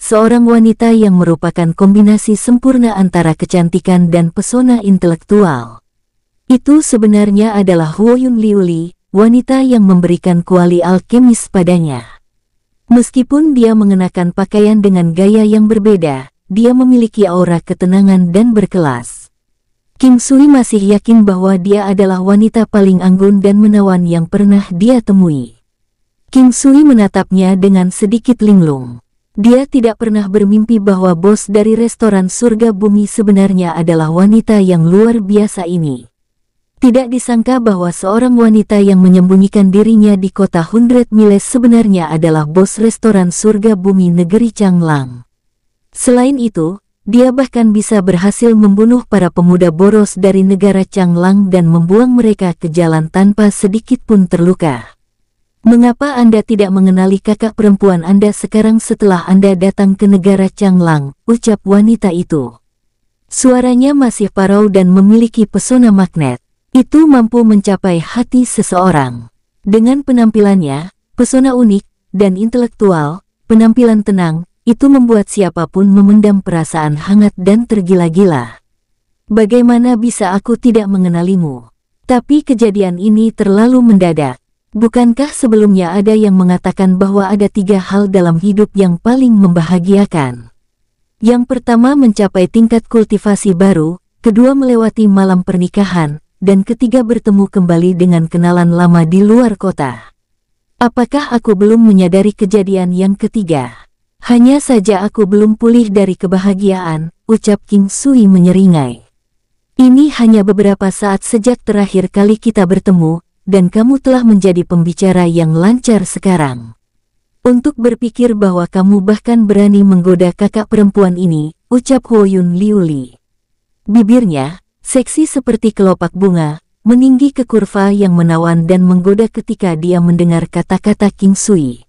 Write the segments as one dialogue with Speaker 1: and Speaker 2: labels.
Speaker 1: seorang wanita yang merupakan kombinasi sempurna antara kecantikan dan pesona intelektual. Itu sebenarnya adalah Huoyun Liuli, wanita yang memberikan kuali alkemis padanya. Meskipun dia mengenakan pakaian dengan gaya yang berbeda, dia memiliki aura ketenangan dan berkelas. Kim Sui masih yakin bahwa dia adalah wanita paling anggun dan menawan yang pernah dia temui. Kim Sui menatapnya dengan sedikit linglung. Dia tidak pernah bermimpi bahwa bos dari restoran surga bumi sebenarnya adalah wanita yang luar biasa ini. Tidak disangka bahwa seorang wanita yang menyembunyikan dirinya di kota Hundred Miles sebenarnya adalah bos restoran surga bumi negeri Changlang. Selain itu, dia bahkan bisa berhasil membunuh para pemuda boros dari negara Changlang dan membuang mereka ke jalan tanpa sedikit pun terluka. Mengapa Anda tidak mengenali kakak perempuan Anda sekarang setelah Anda datang ke negara Changlang, ucap wanita itu. Suaranya masih parau dan memiliki pesona magnet. Itu mampu mencapai hati seseorang. Dengan penampilannya, pesona unik, dan intelektual, penampilan tenang, itu membuat siapapun memendam perasaan hangat dan tergila-gila. Bagaimana bisa aku tidak mengenalimu? Tapi kejadian ini terlalu mendadak Bukankah sebelumnya ada yang mengatakan bahwa ada tiga hal dalam hidup yang paling membahagiakan? Yang pertama mencapai tingkat kultivasi baru, kedua melewati malam pernikahan, dan ketiga bertemu kembali dengan kenalan lama di luar kota. Apakah aku belum menyadari kejadian yang ketiga? Hanya saja aku belum pulih dari kebahagiaan, ucap King Sui menyeringai. Ini hanya beberapa saat sejak terakhir kali kita bertemu, dan kamu telah menjadi pembicara yang lancar sekarang. Untuk berpikir bahwa kamu bahkan berani menggoda kakak perempuan ini, ucap Yun Liuli. Bibirnya, seksi seperti kelopak bunga, meninggi ke kurva yang menawan dan menggoda ketika dia mendengar kata-kata King Sui.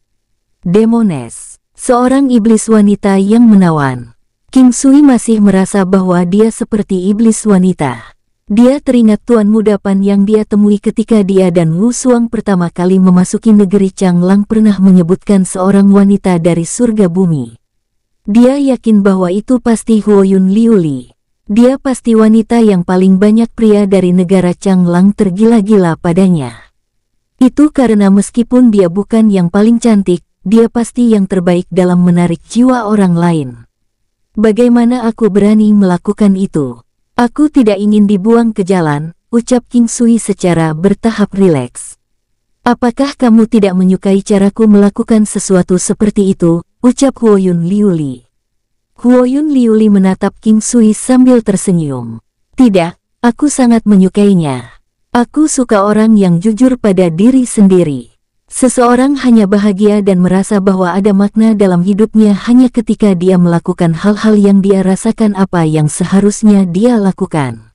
Speaker 1: Demones, seorang iblis wanita yang menawan. King Sui masih merasa bahwa dia seperti iblis wanita. Dia teringat Tuan Muda Pan yang dia temui ketika dia dan Wu Suang pertama kali memasuki negeri Changlang pernah menyebutkan seorang wanita dari surga bumi. Dia yakin bahwa itu pasti Huoyun Liuli. Dia pasti wanita yang paling banyak pria dari negara Changlang tergila-gila padanya. Itu karena meskipun dia bukan yang paling cantik, dia pasti yang terbaik dalam menarik jiwa orang lain. Bagaimana aku berani melakukan itu? Aku tidak ingin dibuang ke jalan, ucap King Sui secara bertahap rileks. Apakah kamu tidak menyukai caraku melakukan sesuatu seperti itu, ucap Huoyun Liuli. Huoyun Liuli menatap King Sui sambil tersenyum. Tidak, aku sangat menyukainya. Aku suka orang yang jujur pada diri sendiri. Seseorang hanya bahagia dan merasa bahwa ada makna dalam hidupnya hanya ketika dia melakukan hal-hal yang dia rasakan apa yang seharusnya dia lakukan.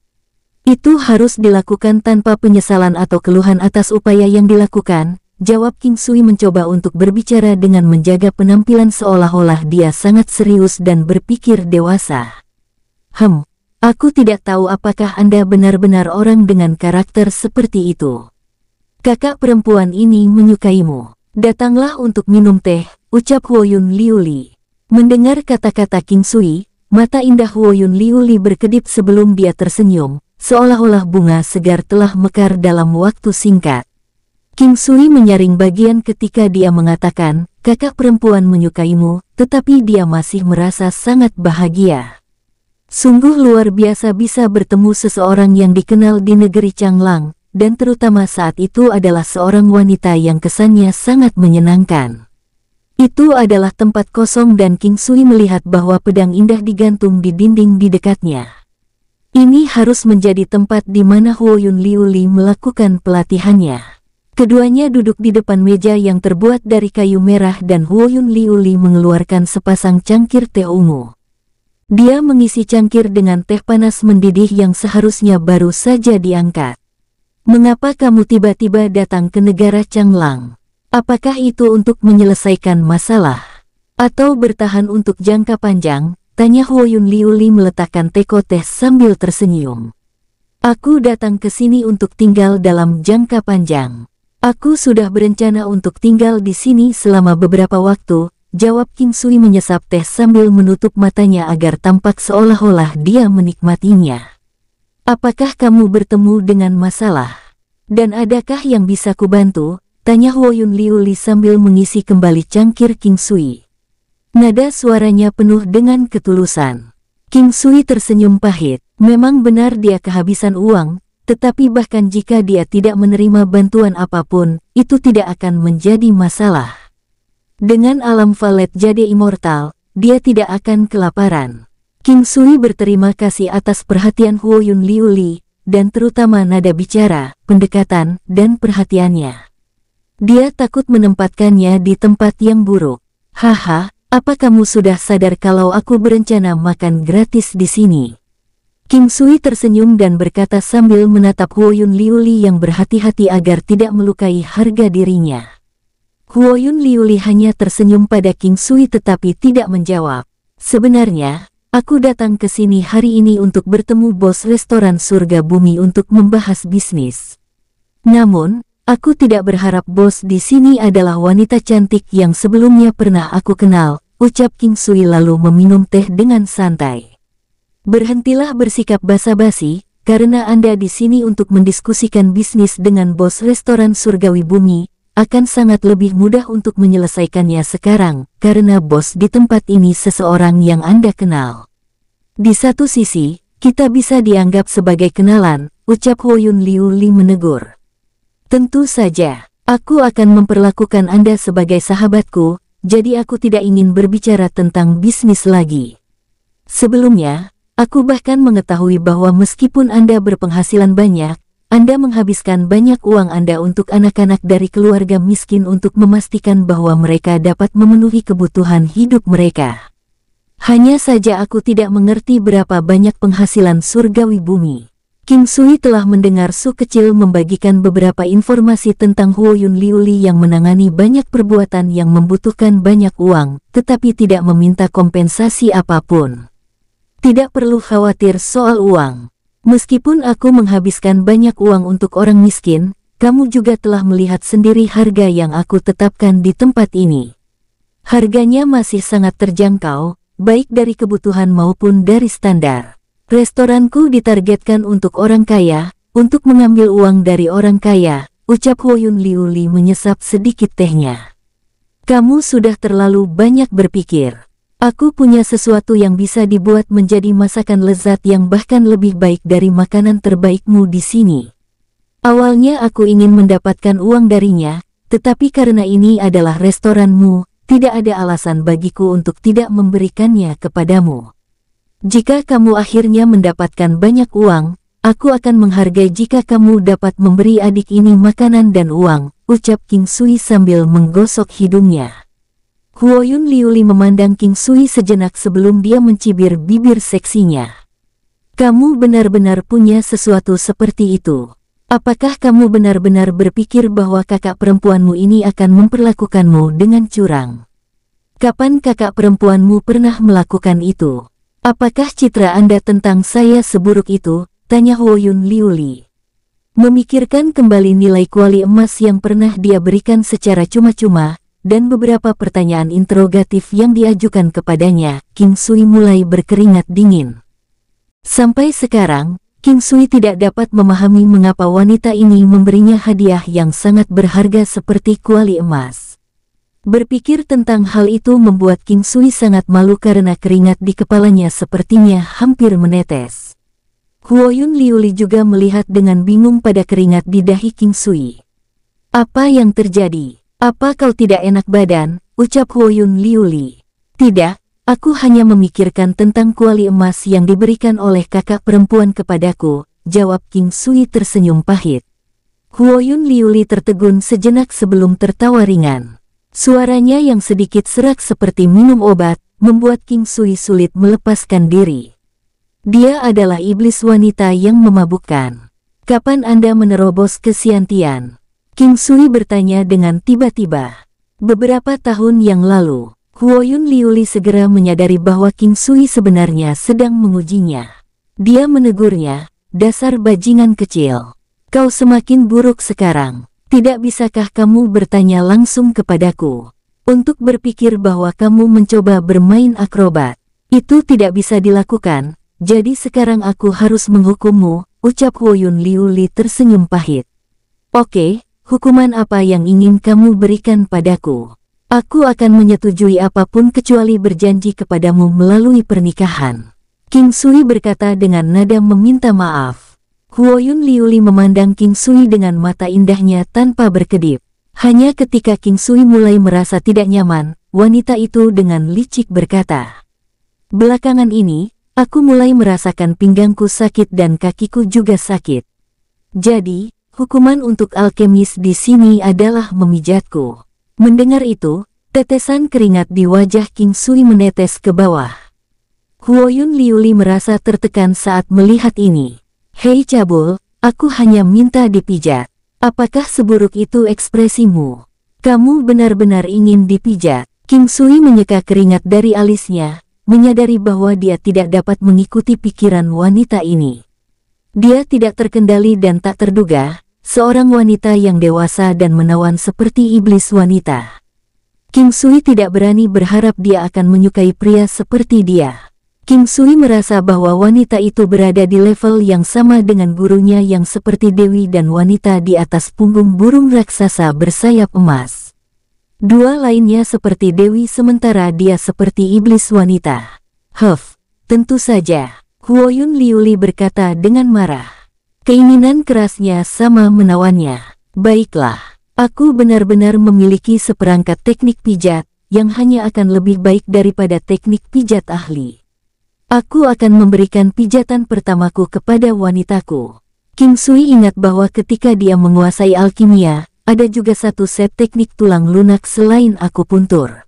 Speaker 1: Itu harus dilakukan tanpa penyesalan atau keluhan atas upaya yang dilakukan, jawab King Sui mencoba untuk berbicara dengan menjaga penampilan seolah-olah dia sangat serius dan berpikir dewasa. Hem, aku tidak tahu apakah Anda benar-benar orang dengan karakter seperti itu. Kakak perempuan ini menyukaimu. Datanglah untuk minum teh, ucap Huoyun Liuli. Mendengar kata-kata King Sui, mata indah Huoyun Liuli berkedip sebelum dia tersenyum, seolah-olah bunga segar telah mekar dalam waktu singkat. King Sui menyaring bagian ketika dia mengatakan, kakak perempuan menyukaimu, tetapi dia masih merasa sangat bahagia. Sungguh luar biasa bisa bertemu seseorang yang dikenal di negeri Changlang, dan terutama saat itu adalah seorang wanita yang kesannya sangat menyenangkan. Itu adalah tempat kosong dan King Sui melihat bahwa pedang indah digantung di dinding di dekatnya. Ini harus menjadi tempat di mana Huo Yun Liu Li melakukan pelatihannya. Keduanya duduk di depan meja yang terbuat dari kayu merah dan Huo Yun Liu Li mengeluarkan sepasang cangkir teh ungu. Dia mengisi cangkir dengan teh panas mendidih yang seharusnya baru saja diangkat. Mengapa kamu tiba-tiba datang ke negara Changlang? Apakah itu untuk menyelesaikan masalah? Atau bertahan untuk jangka panjang? Tanya Huo Liu Liuli meletakkan teko teh sambil tersenyum. Aku datang ke sini untuk tinggal dalam jangka panjang. Aku sudah berencana untuk tinggal di sini selama beberapa waktu, jawab Kim Sui menyesap teh sambil menutup matanya agar tampak seolah-olah dia menikmatinya. Apakah kamu bertemu dengan masalah? Dan adakah yang bisa kubantu? Tanya Huoyun Li sambil mengisi kembali cangkir King Sui. Nada suaranya penuh dengan ketulusan. King Sui tersenyum pahit. Memang benar dia kehabisan uang, tetapi bahkan jika dia tidak menerima bantuan apapun, itu tidak akan menjadi masalah. Dengan alam valet jadi immortal, dia tidak akan kelaparan. Kim Sui berterima kasih atas perhatian Huo Yun Liu Li, dan terutama nada bicara, pendekatan, dan perhatiannya. Dia takut menempatkannya di tempat yang buruk. Haha, apa kamu sudah sadar kalau aku berencana makan gratis di sini? Kim Sui tersenyum dan berkata sambil menatap Huo Yun Liu Li yang berhati-hati agar tidak melukai harga dirinya. Huo Yun Liu Li hanya tersenyum pada Kim Sui tetapi tidak menjawab. Sebenarnya, Aku datang ke sini hari ini untuk bertemu bos restoran surga bumi untuk membahas bisnis. Namun, aku tidak berharap bos di sini adalah wanita cantik yang sebelumnya pernah aku kenal, ucap King Sui lalu meminum teh dengan santai. Berhentilah bersikap basa-basi, karena Anda di sini untuk mendiskusikan bisnis dengan bos restoran surgawi bumi, akan sangat lebih mudah untuk menyelesaikannya sekarang, karena bos di tempat ini seseorang yang Anda kenal. Di satu sisi, kita bisa dianggap sebagai kenalan, ucap Hoyun Liu Li menegur. Tentu saja, aku akan memperlakukan Anda sebagai sahabatku, jadi aku tidak ingin berbicara tentang bisnis lagi. Sebelumnya, aku bahkan mengetahui bahwa meskipun Anda berpenghasilan banyak, anda menghabiskan banyak uang Anda untuk anak-anak dari keluarga miskin untuk memastikan bahwa mereka dapat memenuhi kebutuhan hidup mereka. Hanya saja aku tidak mengerti berapa banyak penghasilan surgawi bumi. Kim Sui telah mendengar Su Kecil membagikan beberapa informasi tentang Huo Liu Liuli yang menangani banyak perbuatan yang membutuhkan banyak uang, tetapi tidak meminta kompensasi apapun. Tidak perlu khawatir soal uang. Meskipun aku menghabiskan banyak uang untuk orang miskin, kamu juga telah melihat sendiri harga yang aku tetapkan di tempat ini. Harganya masih sangat terjangkau, baik dari kebutuhan maupun dari standar. Restoranku ditargetkan untuk orang kaya, untuk mengambil uang dari orang kaya, ucap Huoyun Liuli menyesap sedikit tehnya. Kamu sudah terlalu banyak berpikir. Aku punya sesuatu yang bisa dibuat menjadi masakan lezat yang bahkan lebih baik dari makanan terbaikmu di sini. Awalnya aku ingin mendapatkan uang darinya, tetapi karena ini adalah restoranmu, tidak ada alasan bagiku untuk tidak memberikannya kepadamu. Jika kamu akhirnya mendapatkan banyak uang, aku akan menghargai jika kamu dapat memberi adik ini makanan dan uang, ucap King Sui sambil menggosok hidungnya. Huoyun Liuli memandang King Sui sejenak sebelum dia mencibir bibir seksinya. Kamu benar-benar punya sesuatu seperti itu. Apakah kamu benar-benar berpikir bahwa kakak perempuanmu ini akan memperlakukanmu dengan curang? Kapan kakak perempuanmu pernah melakukan itu? Apakah citra Anda tentang saya seburuk itu? Tanya Huoyun Liuli. Memikirkan kembali nilai kuali emas yang pernah dia berikan secara cuma-cuma, dan beberapa pertanyaan interogatif yang diajukan kepadanya, King Sui mulai berkeringat dingin. Sampai sekarang, King Sui tidak dapat memahami mengapa wanita ini memberinya hadiah yang sangat berharga seperti kuali emas. Berpikir tentang hal itu membuat King Sui sangat malu karena keringat di kepalanya sepertinya hampir menetes. Huoyun Liuli juga melihat dengan bingung pada keringat di dahi King Sui. Apa yang terjadi? Apa kau tidak enak badan? Ucap Huoyun Liuli. Tidak, aku hanya memikirkan tentang kuali emas yang diberikan oleh kakak perempuan kepadaku, jawab King Sui tersenyum pahit. Huoyun Liuli tertegun sejenak sebelum tertawa ringan. Suaranya yang sedikit serak seperti minum obat, membuat King Sui sulit melepaskan diri. Dia adalah iblis wanita yang memabukkan. Kapan Anda menerobos ke Siantian? King Sui bertanya dengan tiba-tiba. Beberapa tahun yang lalu, Huoyun Liuli segera menyadari bahwa King Sui sebenarnya sedang mengujinya. Dia menegurnya, dasar bajingan kecil. Kau semakin buruk sekarang, tidak bisakah kamu bertanya langsung kepadaku? Untuk berpikir bahwa kamu mencoba bermain akrobat, itu tidak bisa dilakukan, jadi sekarang aku harus menghukummu, ucap Huoyun Liuli tersenyum pahit. Oke, hukuman apa yang ingin kamu berikan padaku? Aku akan menyetujui apapun kecuali berjanji kepadamu melalui pernikahan. King Sui berkata dengan nada meminta maaf. Huoyun Liuli memandang King Sui dengan mata indahnya tanpa berkedip. Hanya ketika King Sui mulai merasa tidak nyaman, wanita itu dengan licik berkata. Belakangan ini, aku mulai merasakan pinggangku sakit dan kakiku juga sakit. Jadi, Hukuman untuk alkemis di sini adalah memijatku. Mendengar itu, tetesan keringat di wajah King Sui menetes ke bawah. Huoyun Liuli merasa tertekan saat melihat ini. Hei Cabul, aku hanya minta dipijat. Apakah seburuk itu ekspresimu? Kamu benar-benar ingin dipijat. King Sui menyeka keringat dari alisnya, menyadari bahwa dia tidak dapat mengikuti pikiran wanita ini. Dia tidak terkendali dan tak terduga, seorang wanita yang dewasa dan menawan seperti iblis wanita. Kim Sui tidak berani berharap dia akan menyukai pria seperti dia. Kim Sui merasa bahwa wanita itu berada di level yang sama dengan gurunya yang seperti dewi dan wanita di atas punggung burung raksasa bersayap emas. Dua lainnya seperti dewi sementara dia seperti iblis wanita. Huff, tentu saja, Huoyun Liuli berkata dengan marah. Keinginan kerasnya sama menawannya. Baiklah, aku benar-benar memiliki seperangkat teknik pijat yang hanya akan lebih baik daripada teknik pijat ahli. Aku akan memberikan pijatan pertamaku kepada wanitaku. Kim Sui ingat bahwa ketika dia menguasai alkimia, ada juga satu set teknik tulang lunak selain aku puntur.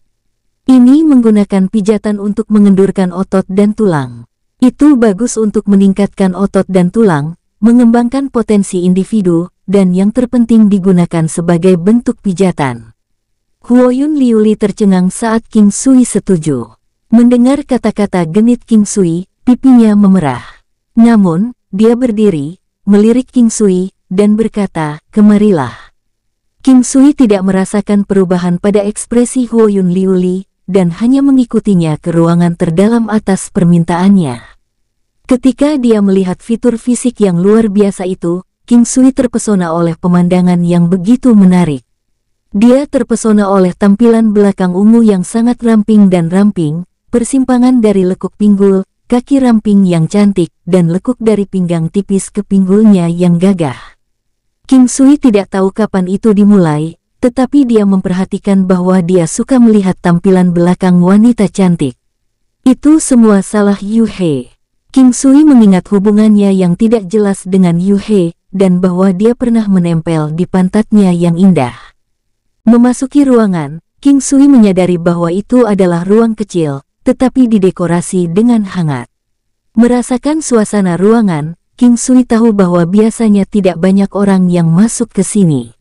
Speaker 1: Ini menggunakan pijatan untuk mengendurkan otot dan tulang. Itu bagus untuk meningkatkan otot dan tulang, mengembangkan potensi individu, dan yang terpenting digunakan sebagai bentuk pijatan. Huoyun Liuli tercengang saat King Sui setuju. Mendengar kata-kata genit King Sui, pipinya memerah. Namun, dia berdiri, melirik King Sui, dan berkata, kemarilah. King Sui tidak merasakan perubahan pada ekspresi Huoyun Liuli, dan hanya mengikutinya ke ruangan terdalam atas permintaannya. Ketika dia melihat fitur fisik yang luar biasa itu, King Sui terpesona oleh pemandangan yang begitu menarik. Dia terpesona oleh tampilan belakang ungu yang sangat ramping dan ramping, persimpangan dari lekuk pinggul, kaki ramping yang cantik, dan lekuk dari pinggang tipis ke pinggulnya yang gagah. King Sui tidak tahu kapan itu dimulai, tetapi dia memperhatikan bahwa dia suka melihat tampilan belakang wanita cantik. Itu semua salah Yu Hei. King Sui mengingat hubungannya yang tidak jelas dengan Yu He dan bahwa dia pernah menempel di pantatnya yang indah. Memasuki ruangan, King Sui menyadari bahwa itu adalah ruang kecil, tetapi didekorasi dengan hangat. Merasakan suasana ruangan, King Sui tahu bahwa biasanya tidak banyak orang yang masuk ke sini.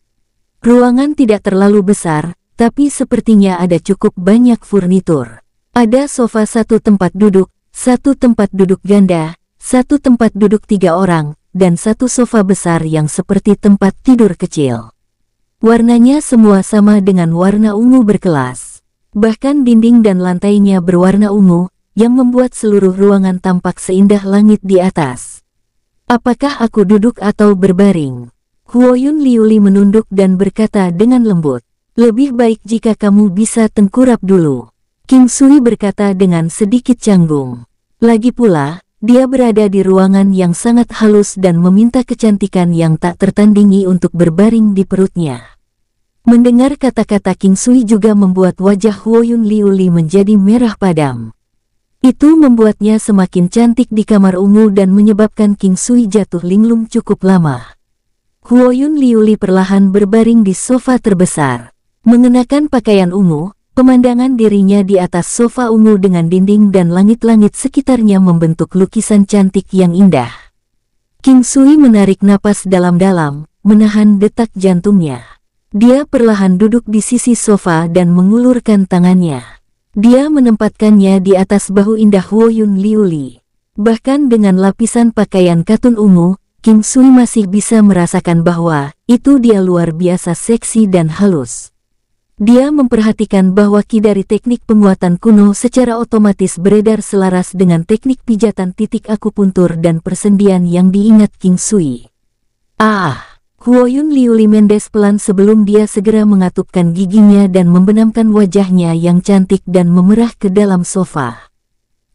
Speaker 1: Ruangan tidak terlalu besar, tapi sepertinya ada cukup banyak furnitur. Ada sofa satu tempat duduk, satu tempat duduk ganda, satu tempat duduk tiga orang, dan satu sofa besar yang seperti tempat tidur kecil. Warnanya semua sama dengan warna ungu berkelas. Bahkan dinding dan lantainya berwarna ungu, yang membuat seluruh ruangan tampak seindah langit di atas. Apakah aku duduk atau berbaring? Huoyun Liuli menunduk dan berkata dengan lembut, lebih baik jika kamu bisa tengkurap dulu. King Sui berkata dengan sedikit canggung. Lagi pula, dia berada di ruangan yang sangat halus dan meminta kecantikan yang tak tertandingi untuk berbaring di perutnya. Mendengar kata-kata King Sui juga membuat wajah Huoyun Liuli menjadi merah padam. Itu membuatnya semakin cantik di kamar ungu dan menyebabkan King Sui jatuh linglung cukup lama. Huoyun Liuli perlahan berbaring di sofa terbesar. Mengenakan pakaian ungu, Pemandangan dirinya di atas sofa ungu dengan dinding dan langit-langit sekitarnya membentuk lukisan cantik yang indah. King Sui menarik napas dalam-dalam, menahan detak jantungnya. Dia perlahan duduk di sisi sofa dan mengulurkan tangannya. Dia menempatkannya di atas bahu indah Huo Yun Liuli. Bahkan dengan lapisan pakaian katun ungu, King Sui masih bisa merasakan bahwa itu dia luar biasa seksi dan halus. Dia memperhatikan bahwa ki dari teknik penguatan kuno secara otomatis beredar selaras dengan teknik pijatan titik akupuntur dan persendian yang diingat King Sui. Ah! Huoyun Li Mendes pelan sebelum dia segera mengatupkan giginya dan membenamkan wajahnya yang cantik dan memerah ke dalam sofa.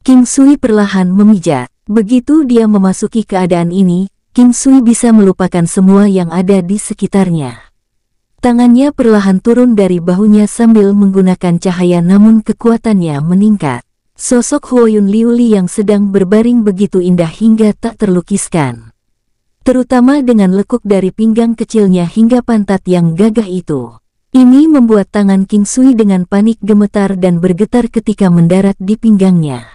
Speaker 1: King Sui perlahan memijat. Begitu dia memasuki keadaan ini, King Sui bisa melupakan semua yang ada di sekitarnya. Tangannya perlahan turun dari bahunya sambil menggunakan cahaya namun kekuatannya meningkat. Sosok Huoyun Liuli yang sedang berbaring begitu indah hingga tak terlukiskan. Terutama dengan lekuk dari pinggang kecilnya hingga pantat yang gagah itu. Ini membuat tangan King Sui dengan panik gemetar dan bergetar ketika mendarat di pinggangnya.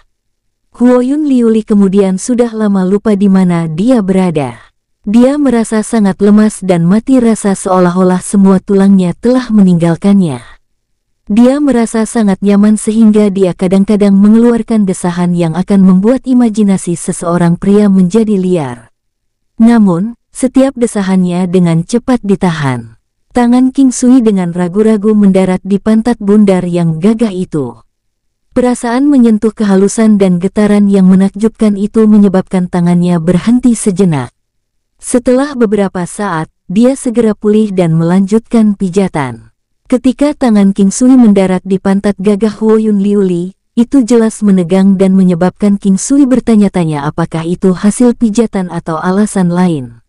Speaker 1: Huoyun Liuli kemudian sudah lama lupa di mana dia berada. Dia merasa sangat lemas dan mati rasa seolah-olah semua tulangnya telah meninggalkannya. Dia merasa sangat nyaman sehingga dia kadang-kadang mengeluarkan desahan yang akan membuat imajinasi seseorang pria menjadi liar. Namun, setiap desahannya dengan cepat ditahan. Tangan King Sui dengan ragu-ragu mendarat di pantat bundar yang gagah itu. Perasaan menyentuh kehalusan dan getaran yang menakjubkan itu menyebabkan tangannya berhenti sejenak. Setelah beberapa saat, dia segera pulih dan melanjutkan pijatan. Ketika tangan King Sui mendarat di pantat gagah Woyun Liuli, itu jelas menegang dan menyebabkan King Sui bertanya-tanya apakah itu hasil pijatan atau alasan lain.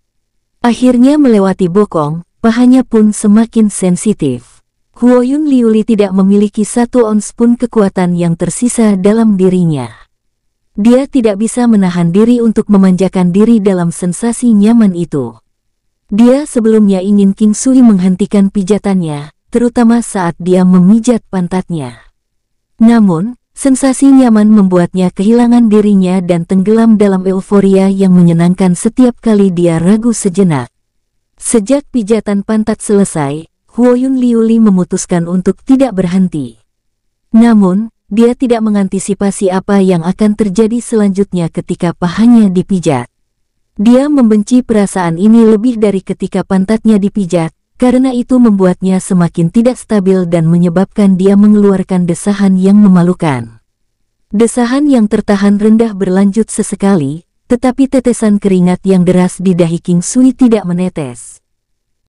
Speaker 1: Akhirnya melewati bokong, pahanya pun semakin sensitif. Huoyun Liuli tidak memiliki satu ons pun kekuatan yang tersisa dalam dirinya. Dia tidak bisa menahan diri untuk memanjakan diri dalam sensasi nyaman itu. Dia sebelumnya ingin King Sui menghentikan pijatannya, terutama saat dia memijat pantatnya. Namun, sensasi nyaman membuatnya kehilangan dirinya dan tenggelam dalam euforia yang menyenangkan setiap kali dia ragu sejenak. Sejak pijatan pantat selesai, Huoyun Liuli memutuskan untuk tidak berhenti. Namun, dia tidak mengantisipasi apa yang akan terjadi selanjutnya ketika pahanya dipijat. Dia membenci perasaan ini lebih dari ketika pantatnya dipijat, karena itu membuatnya semakin tidak stabil dan menyebabkan dia mengeluarkan desahan yang memalukan. Desahan yang tertahan rendah berlanjut sesekali, tetapi tetesan keringat yang deras di dahi King Sui tidak menetes.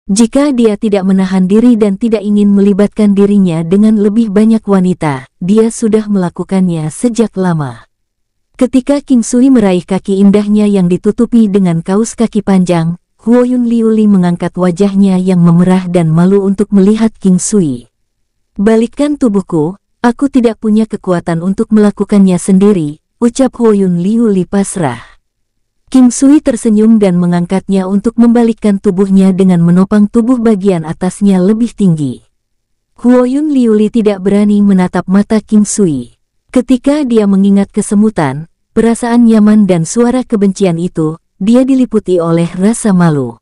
Speaker 1: Jika dia tidak menahan diri dan tidak ingin melibatkan dirinya dengan lebih banyak wanita, dia sudah melakukannya sejak lama. Ketika King Sui meraih kaki indahnya yang ditutupi dengan kaus kaki panjang, Huoyun Liuli mengangkat wajahnya yang memerah dan malu untuk melihat King Sui. Balikkan tubuhku, aku tidak punya kekuatan untuk melakukannya sendiri, ucap Huoyun Liuli pasrah. King Sui tersenyum dan mengangkatnya untuk membalikkan tubuhnya dengan menopang tubuh bagian atasnya lebih tinggi. Huoyun Liuli tidak berani menatap mata King Sui. Ketika dia mengingat kesemutan, perasaan nyaman dan suara kebencian itu, dia diliputi oleh rasa malu.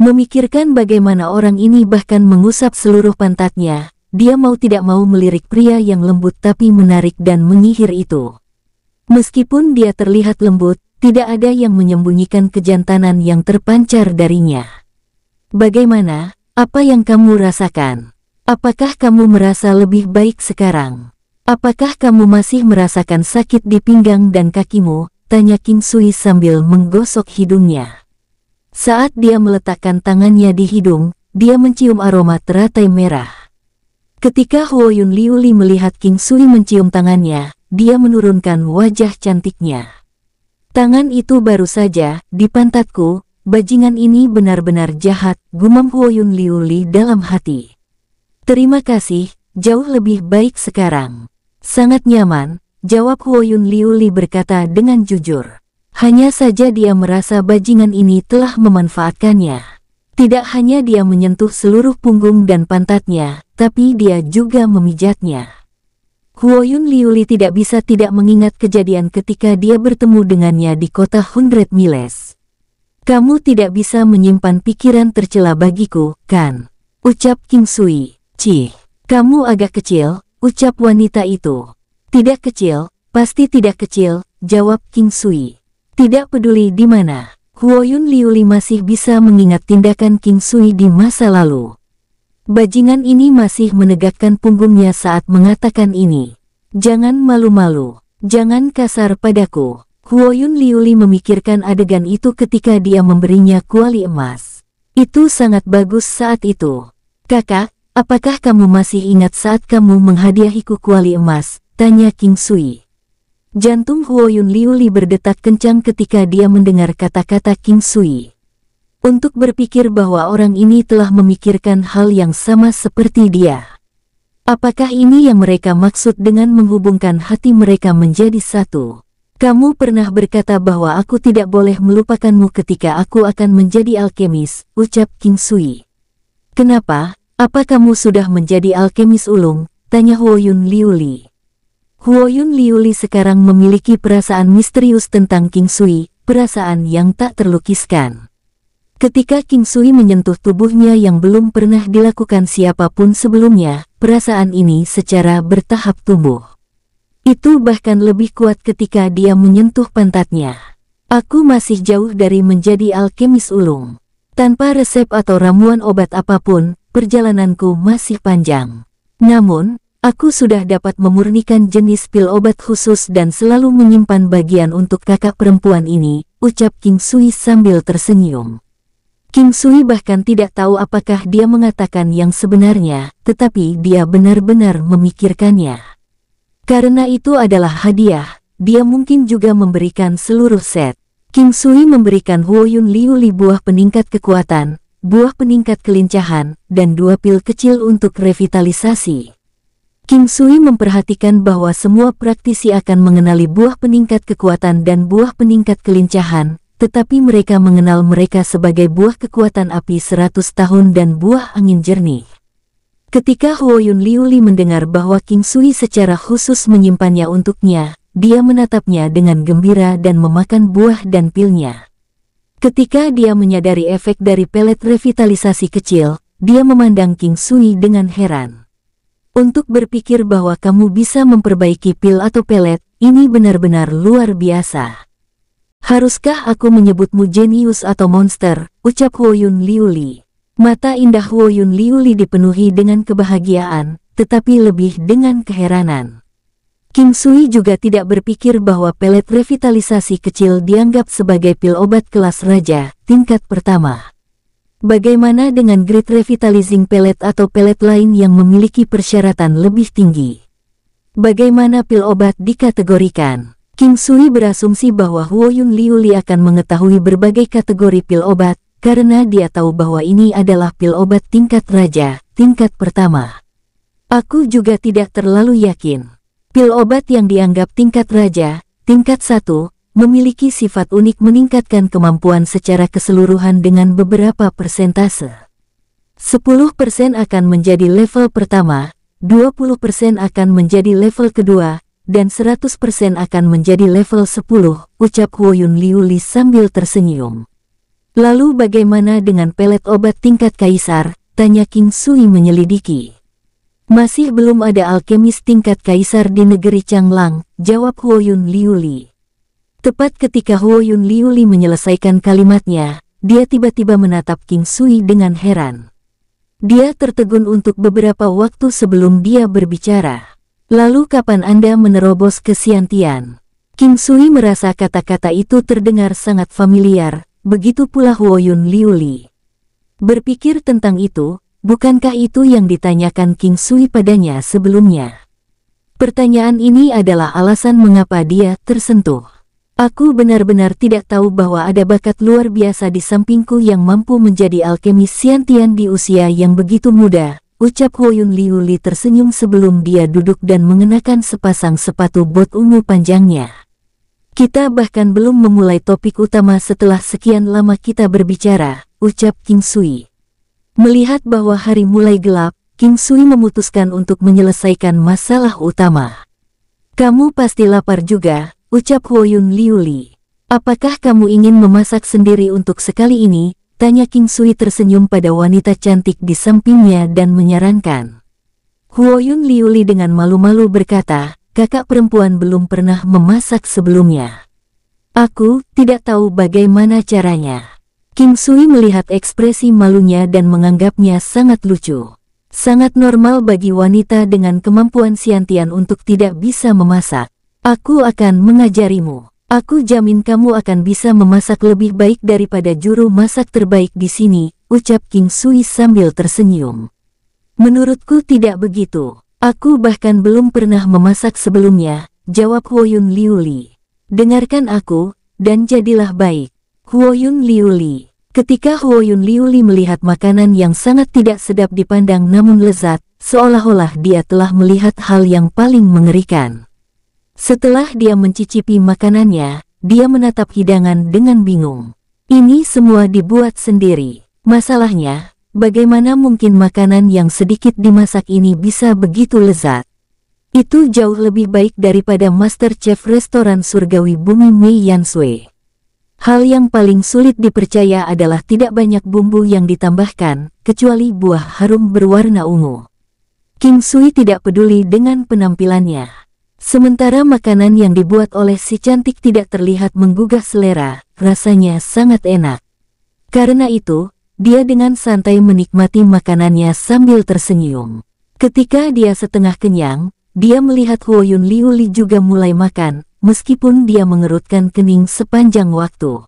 Speaker 1: Memikirkan bagaimana orang ini bahkan mengusap seluruh pantatnya, dia mau tidak mau melirik pria yang lembut tapi menarik dan menyihir itu. Meskipun dia terlihat lembut, tidak ada yang menyembunyikan kejantanan yang terpancar darinya. Bagaimana, apa yang kamu rasakan? Apakah kamu merasa lebih baik sekarang? Apakah kamu masih merasakan sakit di pinggang dan kakimu? Tanya King Sui sambil menggosok hidungnya. Saat dia meletakkan tangannya di hidung, dia mencium aroma teratai merah. Ketika Huoyun Liuli melihat King Sui mencium tangannya, dia menurunkan wajah cantiknya. Tangan itu baru saja, di pantatku, bajingan ini benar-benar jahat, gumam Huoyun Liuli dalam hati. Terima kasih, jauh lebih baik sekarang. Sangat nyaman, jawab Huoyun Liuli berkata dengan jujur. Hanya saja dia merasa bajingan ini telah memanfaatkannya. Tidak hanya dia menyentuh seluruh punggung dan pantatnya, tapi dia juga memijatnya. Kuoyun Liuli tidak bisa tidak mengingat kejadian ketika dia bertemu dengannya di kota Hundred Miles. Kamu tidak bisa menyimpan pikiran tercela bagiku, kan? Ucap King Sui. Cih, kamu agak kecil, ucap wanita itu. Tidak kecil, pasti tidak kecil, jawab King Sui. Tidak peduli di mana, Kuoyun Liuli masih bisa mengingat tindakan King Sui di masa lalu. Bajingan ini masih menegakkan punggungnya saat mengatakan ini. Jangan malu-malu, jangan kasar padaku. Huoyun Liuli memikirkan adegan itu ketika dia memberinya kuali emas. Itu sangat bagus saat itu. Kakak, apakah kamu masih ingat saat kamu menghadiahiku kuali emas? Tanya King Sui. Jantung Huoyun Liuli berdetak kencang ketika dia mendengar kata-kata King Sui untuk berpikir bahwa orang ini telah memikirkan hal yang sama seperti dia. Apakah ini yang mereka maksud dengan menghubungkan hati mereka menjadi satu? Kamu pernah berkata bahwa aku tidak boleh melupakanmu ketika aku akan menjadi alkemis, ucap King Sui. Kenapa? Apa kamu sudah menjadi alkemis ulung? Tanya Huoyun Liuli. Huoyun Liuli sekarang memiliki perasaan misterius tentang King Sui, perasaan yang tak terlukiskan. Ketika King Sui menyentuh tubuhnya yang belum pernah dilakukan siapapun sebelumnya, perasaan ini secara bertahap tumbuh. Itu bahkan lebih kuat ketika dia menyentuh pantatnya. Aku masih jauh dari menjadi alkemis ulung. Tanpa resep atau ramuan obat apapun, perjalananku masih panjang. Namun, aku sudah dapat memurnikan jenis pil obat khusus dan selalu menyimpan bagian untuk kakak perempuan ini, ucap King Sui sambil tersenyum. King Sui bahkan tidak tahu apakah dia mengatakan yang sebenarnya, tetapi dia benar-benar memikirkannya. Karena itu adalah hadiah, dia mungkin juga memberikan seluruh set. King Sui memberikan Huo Yun Liu Li buah peningkat kekuatan, buah peningkat kelincahan, dan dua pil kecil untuk revitalisasi. King Sui memperhatikan bahwa semua praktisi akan mengenali buah peningkat kekuatan dan buah peningkat kelincahan, tetapi mereka mengenal mereka sebagai buah kekuatan api seratus tahun dan buah angin jernih. Ketika Huoyun Liuli mendengar bahwa King Sui secara khusus menyimpannya untuknya, dia menatapnya dengan gembira dan memakan buah dan pilnya. Ketika dia menyadari efek dari pelet revitalisasi kecil, dia memandang King Sui dengan heran. Untuk berpikir bahwa kamu bisa memperbaiki pil atau pelet, ini benar-benar luar biasa. Haruskah aku menyebutmu jenius atau monster? Ucap Huoyun Liuli. Mata indah Huoyun Liuli dipenuhi dengan kebahagiaan, tetapi lebih dengan keheranan. Kim Sui juga tidak berpikir bahwa pelet revitalisasi kecil dianggap sebagai pil obat kelas raja, tingkat pertama. Bagaimana dengan grid revitalizing pelet atau pelet lain yang memiliki persyaratan lebih tinggi? Bagaimana pil obat dikategorikan? King Sui berasumsi bahwa Huo Yun Liu Li akan mengetahui berbagai kategori pil obat, karena dia tahu bahwa ini adalah pil obat tingkat raja, tingkat pertama. Aku juga tidak terlalu yakin. Pil obat yang dianggap tingkat raja, tingkat satu, memiliki sifat unik meningkatkan kemampuan secara keseluruhan dengan beberapa persentase. 10% akan menjadi level pertama, 20% akan menjadi level kedua, dan 100% akan menjadi level 10, ucap Huoyun Liuli sambil tersenyum. Lalu bagaimana dengan pelet obat tingkat kaisar? Tanya King Sui menyelidiki. Masih belum ada alkemis tingkat kaisar di negeri Changlang, jawab Huoyun Liuli. Tepat ketika Huoyun Liuli menyelesaikan kalimatnya, dia tiba-tiba menatap King Sui dengan heran. Dia tertegun untuk beberapa waktu sebelum dia berbicara. Lalu kapan Anda menerobos ke Siantian? King Sui merasa kata-kata itu terdengar sangat familiar, begitu pula Huoyun Liuli. Berpikir tentang itu, bukankah itu yang ditanyakan King Sui padanya sebelumnya? Pertanyaan ini adalah alasan mengapa dia tersentuh. Aku benar-benar tidak tahu bahwa ada bakat luar biasa di sampingku yang mampu menjadi alkemis siantian di usia yang begitu muda, ucap Hoyun Liu Li tersenyum sebelum dia duduk dan mengenakan sepasang sepatu bot ungu panjangnya. Kita bahkan belum memulai topik utama setelah sekian lama kita berbicara, ucap King Sui. Melihat bahwa hari mulai gelap, King Sui memutuskan untuk menyelesaikan masalah utama. Kamu pasti lapar juga, ucap Hoyun Liuli. Apakah kamu ingin memasak sendiri untuk sekali ini, Tanya King Sui tersenyum pada wanita cantik di sampingnya dan menyarankan. Huo Yun Liuli dengan malu-malu berkata, kakak perempuan belum pernah memasak sebelumnya. Aku tidak tahu bagaimana caranya. King Sui melihat ekspresi malunya dan menganggapnya sangat lucu. Sangat normal bagi wanita dengan kemampuan siantian untuk tidak bisa memasak. Aku akan mengajarimu. Aku jamin kamu akan bisa memasak lebih baik daripada juru masak terbaik di sini, ucap King Sui sambil tersenyum. Menurutku tidak begitu. Aku bahkan belum pernah memasak sebelumnya, jawab Huoyun Liuli. Dengarkan aku, dan jadilah baik. Huoyun Liuli. Ketika Huoyun Liuli melihat makanan yang sangat tidak sedap dipandang namun lezat, seolah-olah dia telah melihat hal yang paling mengerikan. Setelah dia mencicipi makanannya, dia menatap hidangan dengan bingung. Ini semua dibuat sendiri. Masalahnya, bagaimana mungkin makanan yang sedikit dimasak ini bisa begitu lezat? Itu jauh lebih baik daripada Master Chef Restoran Surgawi Bumi Mei Yan Sui. Hal yang paling sulit dipercaya adalah tidak banyak bumbu yang ditambahkan, kecuali buah harum berwarna ungu. King Sui tidak peduli dengan penampilannya. Sementara makanan yang dibuat oleh si cantik tidak terlihat menggugah selera, rasanya sangat enak. Karena itu, dia dengan santai menikmati makanannya sambil tersenyum. Ketika dia setengah kenyang, dia melihat Huoyun Liuli juga mulai makan, meskipun dia mengerutkan kening sepanjang waktu.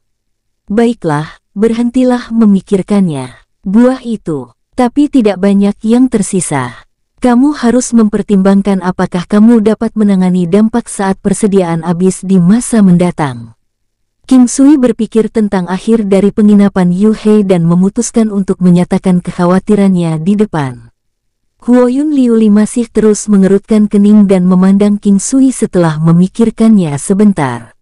Speaker 1: Baiklah, berhentilah memikirkannya. Buah itu, tapi tidak banyak yang tersisa. Kamu harus mempertimbangkan apakah kamu dapat menangani dampak saat persediaan habis di masa mendatang. Kim Sui berpikir tentang akhir dari penginapan Yu Hei dan memutuskan untuk menyatakan kekhawatirannya di depan. Liu Liuli masih terus mengerutkan kening dan memandang King Sui setelah memikirkannya sebentar.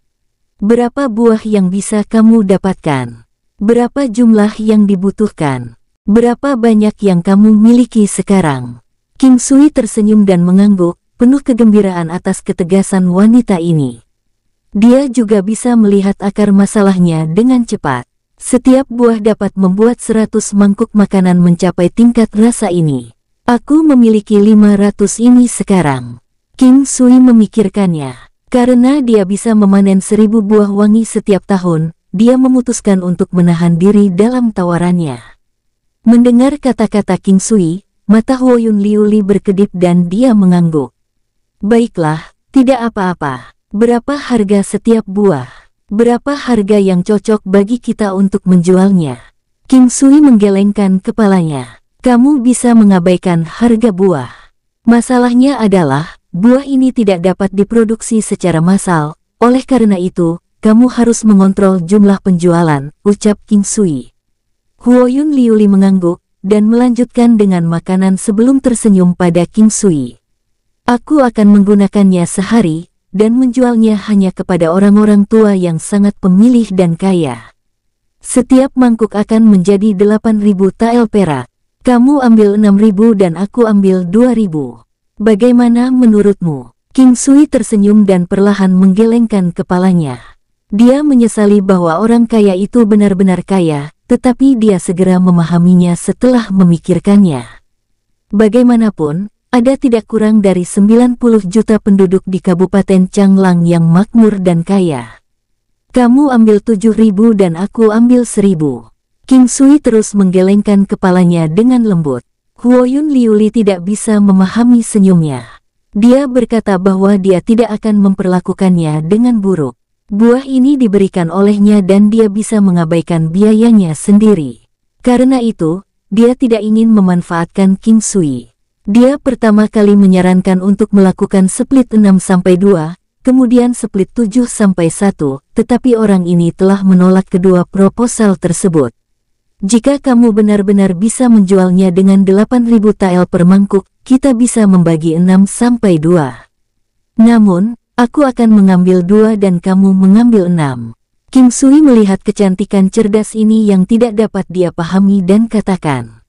Speaker 1: Berapa buah yang bisa kamu dapatkan? Berapa jumlah yang dibutuhkan? Berapa banyak yang kamu miliki sekarang? Kim Sui tersenyum dan mengangguk, penuh kegembiraan atas ketegasan wanita ini. Dia juga bisa melihat akar masalahnya dengan cepat. Setiap buah dapat membuat 100 mangkuk makanan mencapai tingkat rasa ini. Aku memiliki 500 ini sekarang. Kim Sui memikirkannya. Karena dia bisa memanen seribu buah wangi setiap tahun, dia memutuskan untuk menahan diri dalam tawarannya. Mendengar kata-kata King Sui, Mata Huoyun Liuli berkedip dan dia mengangguk. Baiklah, tidak apa-apa. Berapa harga setiap buah? Berapa harga yang cocok bagi kita untuk menjualnya? King Sui menggelengkan kepalanya. Kamu bisa mengabaikan harga buah. Masalahnya adalah, buah ini tidak dapat diproduksi secara massal. Oleh karena itu, kamu harus mengontrol jumlah penjualan, ucap King Sui. Huoyun Liuli mengangguk, dan melanjutkan dengan makanan sebelum tersenyum pada King Sui. Aku akan menggunakannya sehari dan menjualnya hanya kepada orang-orang tua yang sangat pemilih dan kaya. Setiap mangkuk akan menjadi 8.000 tael perak. Kamu ambil 6.000 dan aku ambil 2.000. Bagaimana menurutmu? King Sui tersenyum dan perlahan menggelengkan kepalanya. Dia menyesali bahwa orang kaya itu benar-benar kaya, tetapi dia segera memahaminya setelah memikirkannya. Bagaimanapun, ada tidak kurang dari 90 juta penduduk di Kabupaten Changlang yang makmur dan kaya. Kamu ambil tujuh ribu dan aku ambil seribu. King Sui terus menggelengkan kepalanya dengan lembut. Huoyun Liuli tidak bisa memahami senyumnya. Dia berkata bahwa dia tidak akan memperlakukannya dengan buruk. Buah ini diberikan olehnya dan dia bisa mengabaikan biayanya sendiri. Karena itu, dia tidak ingin memanfaatkan King Sui. Dia pertama kali menyarankan untuk melakukan split 6-2, kemudian split 7-1, tetapi orang ini telah menolak kedua proposal tersebut. Jika kamu benar-benar bisa menjualnya dengan 8.000 tael per mangkuk, kita bisa membagi 6-2. Namun, Aku akan mengambil dua dan kamu mengambil enam. King Sui melihat kecantikan cerdas ini yang tidak dapat dia pahami dan katakan.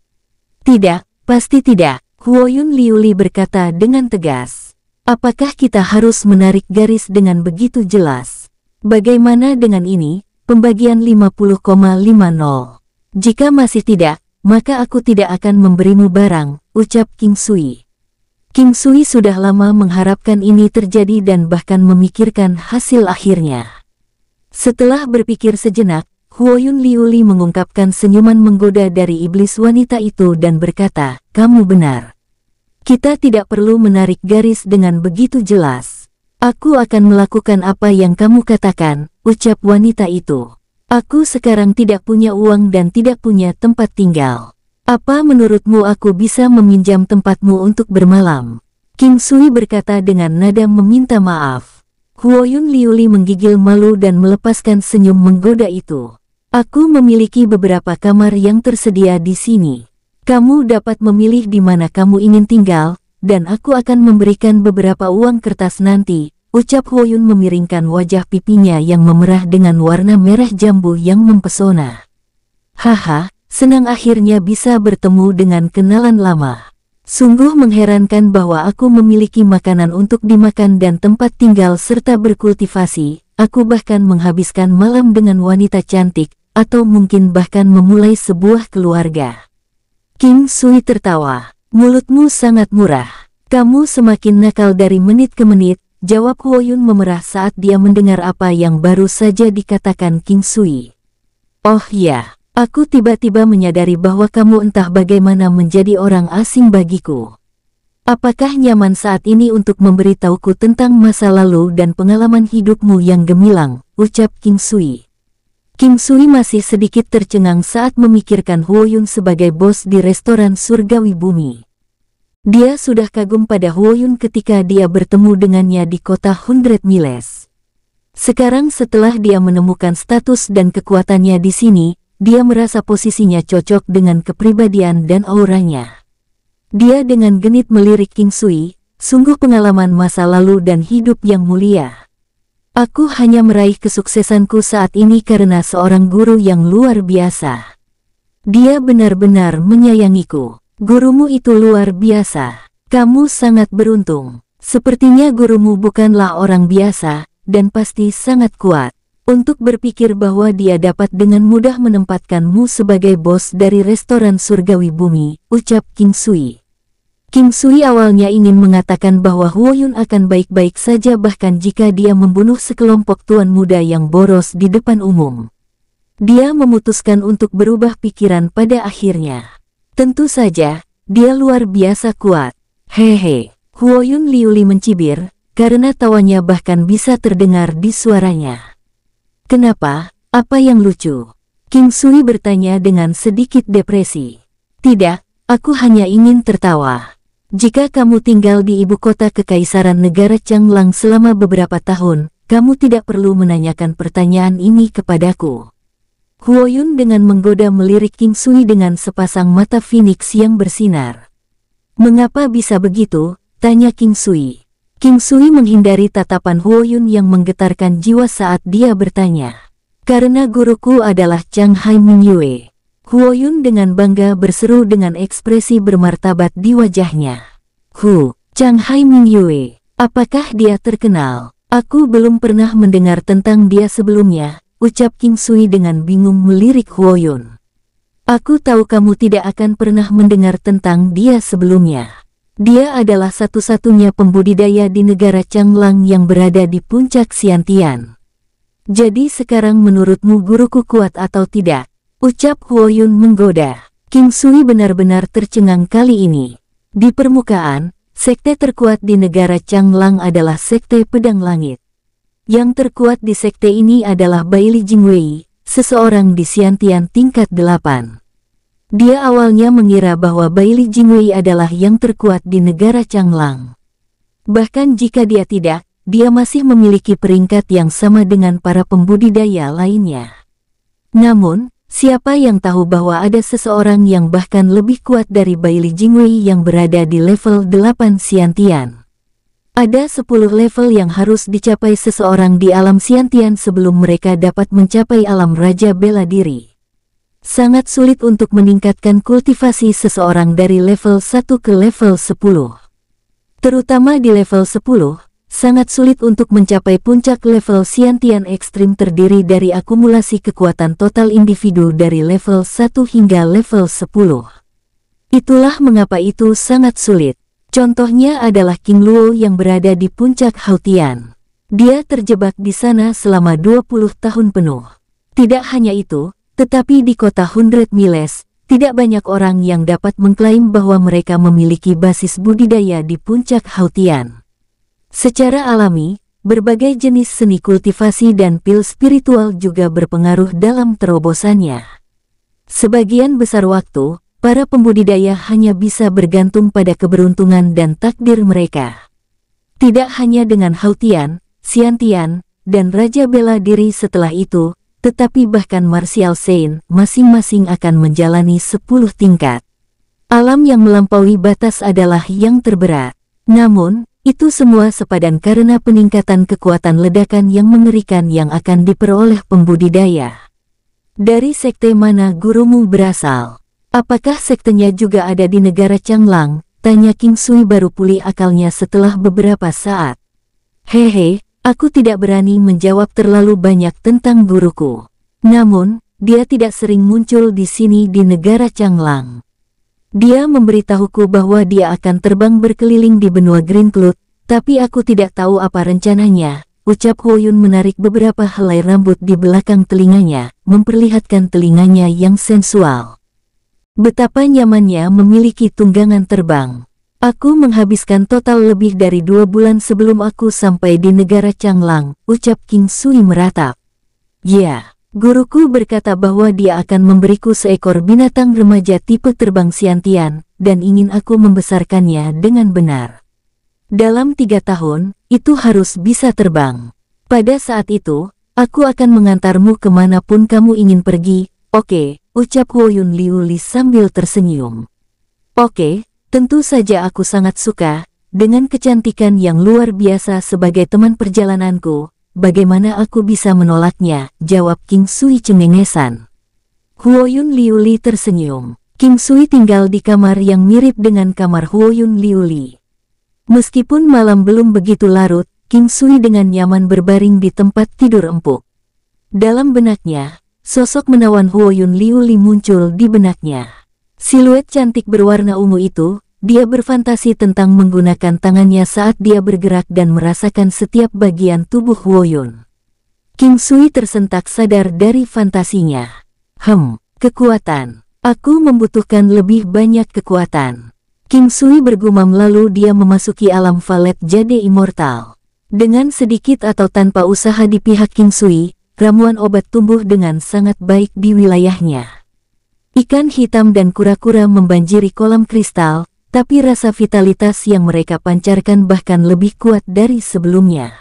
Speaker 1: Tidak, pasti tidak, Huoyun Liuli berkata dengan tegas. Apakah kita harus menarik garis dengan begitu jelas? Bagaimana dengan ini, pembagian 50,50? ,50. Jika masih tidak, maka aku tidak akan memberimu barang, ucap King Sui. Kim Sui sudah lama mengharapkan ini terjadi dan bahkan memikirkan hasil akhirnya. Setelah berpikir sejenak, Huoyun Liuli mengungkapkan senyuman menggoda dari iblis wanita itu dan berkata, kamu benar. Kita tidak perlu menarik garis dengan begitu jelas. Aku akan melakukan apa yang kamu katakan, ucap wanita itu. Aku sekarang tidak punya uang dan tidak punya tempat tinggal. Apa menurutmu aku bisa meminjam tempatmu untuk bermalam? King Sui berkata dengan nada meminta maaf. Huoyun Liuli menggigil malu dan melepaskan senyum menggoda itu. Aku memiliki beberapa kamar yang tersedia di sini. Kamu dapat memilih di mana kamu ingin tinggal, dan aku akan memberikan beberapa uang kertas nanti, ucap Huoyun memiringkan wajah pipinya yang memerah dengan warna merah jambu yang mempesona. Haha, senang akhirnya bisa bertemu dengan kenalan lama. Sungguh mengherankan bahwa aku memiliki makanan untuk dimakan dan tempat tinggal serta berkultivasi, aku bahkan menghabiskan malam dengan wanita cantik, atau mungkin bahkan memulai sebuah keluarga. King Sui tertawa, mulutmu sangat murah. Kamu semakin nakal dari menit ke menit, jawab Huoyun memerah saat dia mendengar apa yang baru saja dikatakan King Sui. Oh ya, Aku tiba-tiba menyadari bahwa kamu entah bagaimana menjadi orang asing bagiku. Apakah nyaman saat ini untuk memberitahuku tentang masa lalu dan pengalaman hidupmu yang gemilang, ucap King Sui. King Sui masih sedikit tercengang saat memikirkan Huo Yun sebagai bos di restoran surgawi bumi. Dia sudah kagum pada Huo Yun ketika dia bertemu dengannya di kota Hundred Miles. Sekarang setelah dia menemukan status dan kekuatannya di sini, dia merasa posisinya cocok dengan kepribadian dan auranya. Dia dengan genit melirik King Sui, sungguh pengalaman masa lalu dan hidup yang mulia. Aku hanya meraih kesuksesanku saat ini karena seorang guru yang luar biasa. Dia benar-benar menyayangiku. Gurumu itu luar biasa. Kamu sangat beruntung. Sepertinya gurumu bukanlah orang biasa, dan pasti sangat kuat untuk berpikir bahwa dia dapat dengan mudah menempatkanmu sebagai bos dari restoran surgawi bumi, ucap King Sui. King Sui awalnya ingin mengatakan bahwa Huo Yun akan baik-baik saja bahkan jika dia membunuh sekelompok tuan muda yang boros di depan umum. Dia memutuskan untuk berubah pikiran pada akhirnya. Tentu saja, dia luar biasa kuat. Hehe, Huo Yun Liuli mencibir, karena tawanya bahkan bisa terdengar di suaranya. Kenapa? Apa yang lucu? King Sui bertanya dengan sedikit depresi. Tidak, aku hanya ingin tertawa. Jika kamu tinggal di ibu kota Kekaisaran Negara Changlang selama beberapa tahun, kamu tidak perlu menanyakan pertanyaan ini kepadaku. Huoyun dengan menggoda melirik King Sui dengan sepasang mata Phoenix yang bersinar. Mengapa bisa begitu? Tanya King Sui. King Sui menghindari tatapan Huoyun yang menggetarkan jiwa saat dia bertanya. Karena guruku adalah Chang Hai Huo Huoyun dengan bangga berseru dengan ekspresi bermartabat di wajahnya. Hu, Chang Hai Yue, apakah dia terkenal? Aku belum pernah mendengar tentang dia sebelumnya, ucap King Sui dengan bingung melirik Huoyun. Aku tahu kamu tidak akan pernah mendengar tentang dia sebelumnya. Dia adalah satu-satunya pembudidaya di negara Changlang yang berada di puncak Siantian. Jadi sekarang menurutmu guruku kuat atau tidak? Ucap Huoyun menggoda. King Sui benar-benar tercengang kali ini. Di permukaan, sekte terkuat di negara Changlang adalah sekte pedang langit. Yang terkuat di sekte ini Bai Baili Jingwei, seseorang di Siantian tingkat 8. Dia awalnya mengira bahwa Bailey Jingwei adalah yang terkuat di negara Changlang. Bahkan jika dia tidak, dia masih memiliki peringkat yang sama dengan para pembudidaya lainnya. Namun, siapa yang tahu bahwa ada seseorang yang bahkan lebih kuat dari Bailey Jingwei yang berada di level 8 Siantian? Ada 10 level yang harus dicapai seseorang di alam Siantian sebelum mereka dapat mencapai alam Raja Bela Diri sangat sulit untuk meningkatkan kultivasi seseorang dari level 1 ke level 10. Terutama di level 10, sangat sulit untuk mencapai puncak level Siantian Ekstrim terdiri dari akumulasi kekuatan total individu dari level 1 hingga level 10. Itulah mengapa itu sangat sulit. Contohnya adalah King Luo yang berada di puncak Hautian. Dia terjebak di sana selama 20 tahun penuh. Tidak hanya itu, tetapi di kota Hundred Miles, tidak banyak orang yang dapat mengklaim bahwa mereka memiliki basis budidaya di puncak Hautian. Secara alami, berbagai jenis seni kultivasi dan pil spiritual juga berpengaruh dalam terobosannya. Sebagian besar waktu, para pembudidaya hanya bisa bergantung pada keberuntungan dan takdir mereka. Tidak hanya dengan Hautian, Siantian, dan Raja Bela Diri setelah itu, tetapi bahkan Martial Saint masing-masing akan menjalani sepuluh tingkat. Alam yang melampaui batas adalah yang terberat. Namun, itu semua sepadan karena peningkatan kekuatan ledakan yang mengerikan yang akan diperoleh pembudidaya. Dari sekte mana gurumu berasal? Apakah sektenya juga ada di negara Changlang? Tanya King Sui baru pulih akalnya setelah beberapa saat. Hehe, Aku tidak berani menjawab terlalu banyak tentang guruku. Namun, dia tidak sering muncul di sini di negara Changlang. Dia memberitahuku bahwa dia akan terbang berkeliling di benua Green Cloud, tapi aku tidak tahu apa rencananya. Ucap Yun menarik beberapa helai rambut di belakang telinganya, memperlihatkan telinganya yang sensual. Betapa nyamannya memiliki tunggangan terbang. Aku menghabiskan total lebih dari dua bulan sebelum aku sampai di negara Changlang, ucap King Sui meratap. Ya, guruku berkata bahwa dia akan memberiku seekor binatang remaja tipe terbang siantian, dan ingin aku membesarkannya dengan benar. Dalam tiga tahun, itu harus bisa terbang. Pada saat itu, aku akan mengantarmu kemanapun kamu ingin pergi, oke, okay, ucap Huoyun Liuli sambil tersenyum. Oke, okay, Tentu saja aku sangat suka, dengan kecantikan yang luar biasa sebagai teman perjalananku, bagaimana aku bisa menolaknya, jawab King Sui cengengesan. Huoyun Liuli tersenyum. King Sui tinggal di kamar yang mirip dengan kamar Huoyun Liuli. Meskipun malam belum begitu larut, King Sui dengan nyaman berbaring di tempat tidur empuk. Dalam benaknya, sosok menawan Huoyun Liuli muncul di benaknya. Siluet cantik berwarna ungu itu dia berfantasi tentang menggunakan tangannya saat dia bergerak dan merasakan setiap bagian tubuh Woyun. King Sui tersentak sadar dari fantasinya. Hem, kekuatan. Aku membutuhkan lebih banyak kekuatan. King Sui bergumam lalu dia memasuki alam valet jadi immortal. Dengan sedikit atau tanpa usaha di pihak King Sui, ramuan obat tumbuh dengan sangat baik di wilayahnya. Ikan hitam dan kura-kura membanjiri kolam kristal, tapi rasa vitalitas yang mereka pancarkan bahkan lebih kuat dari sebelumnya.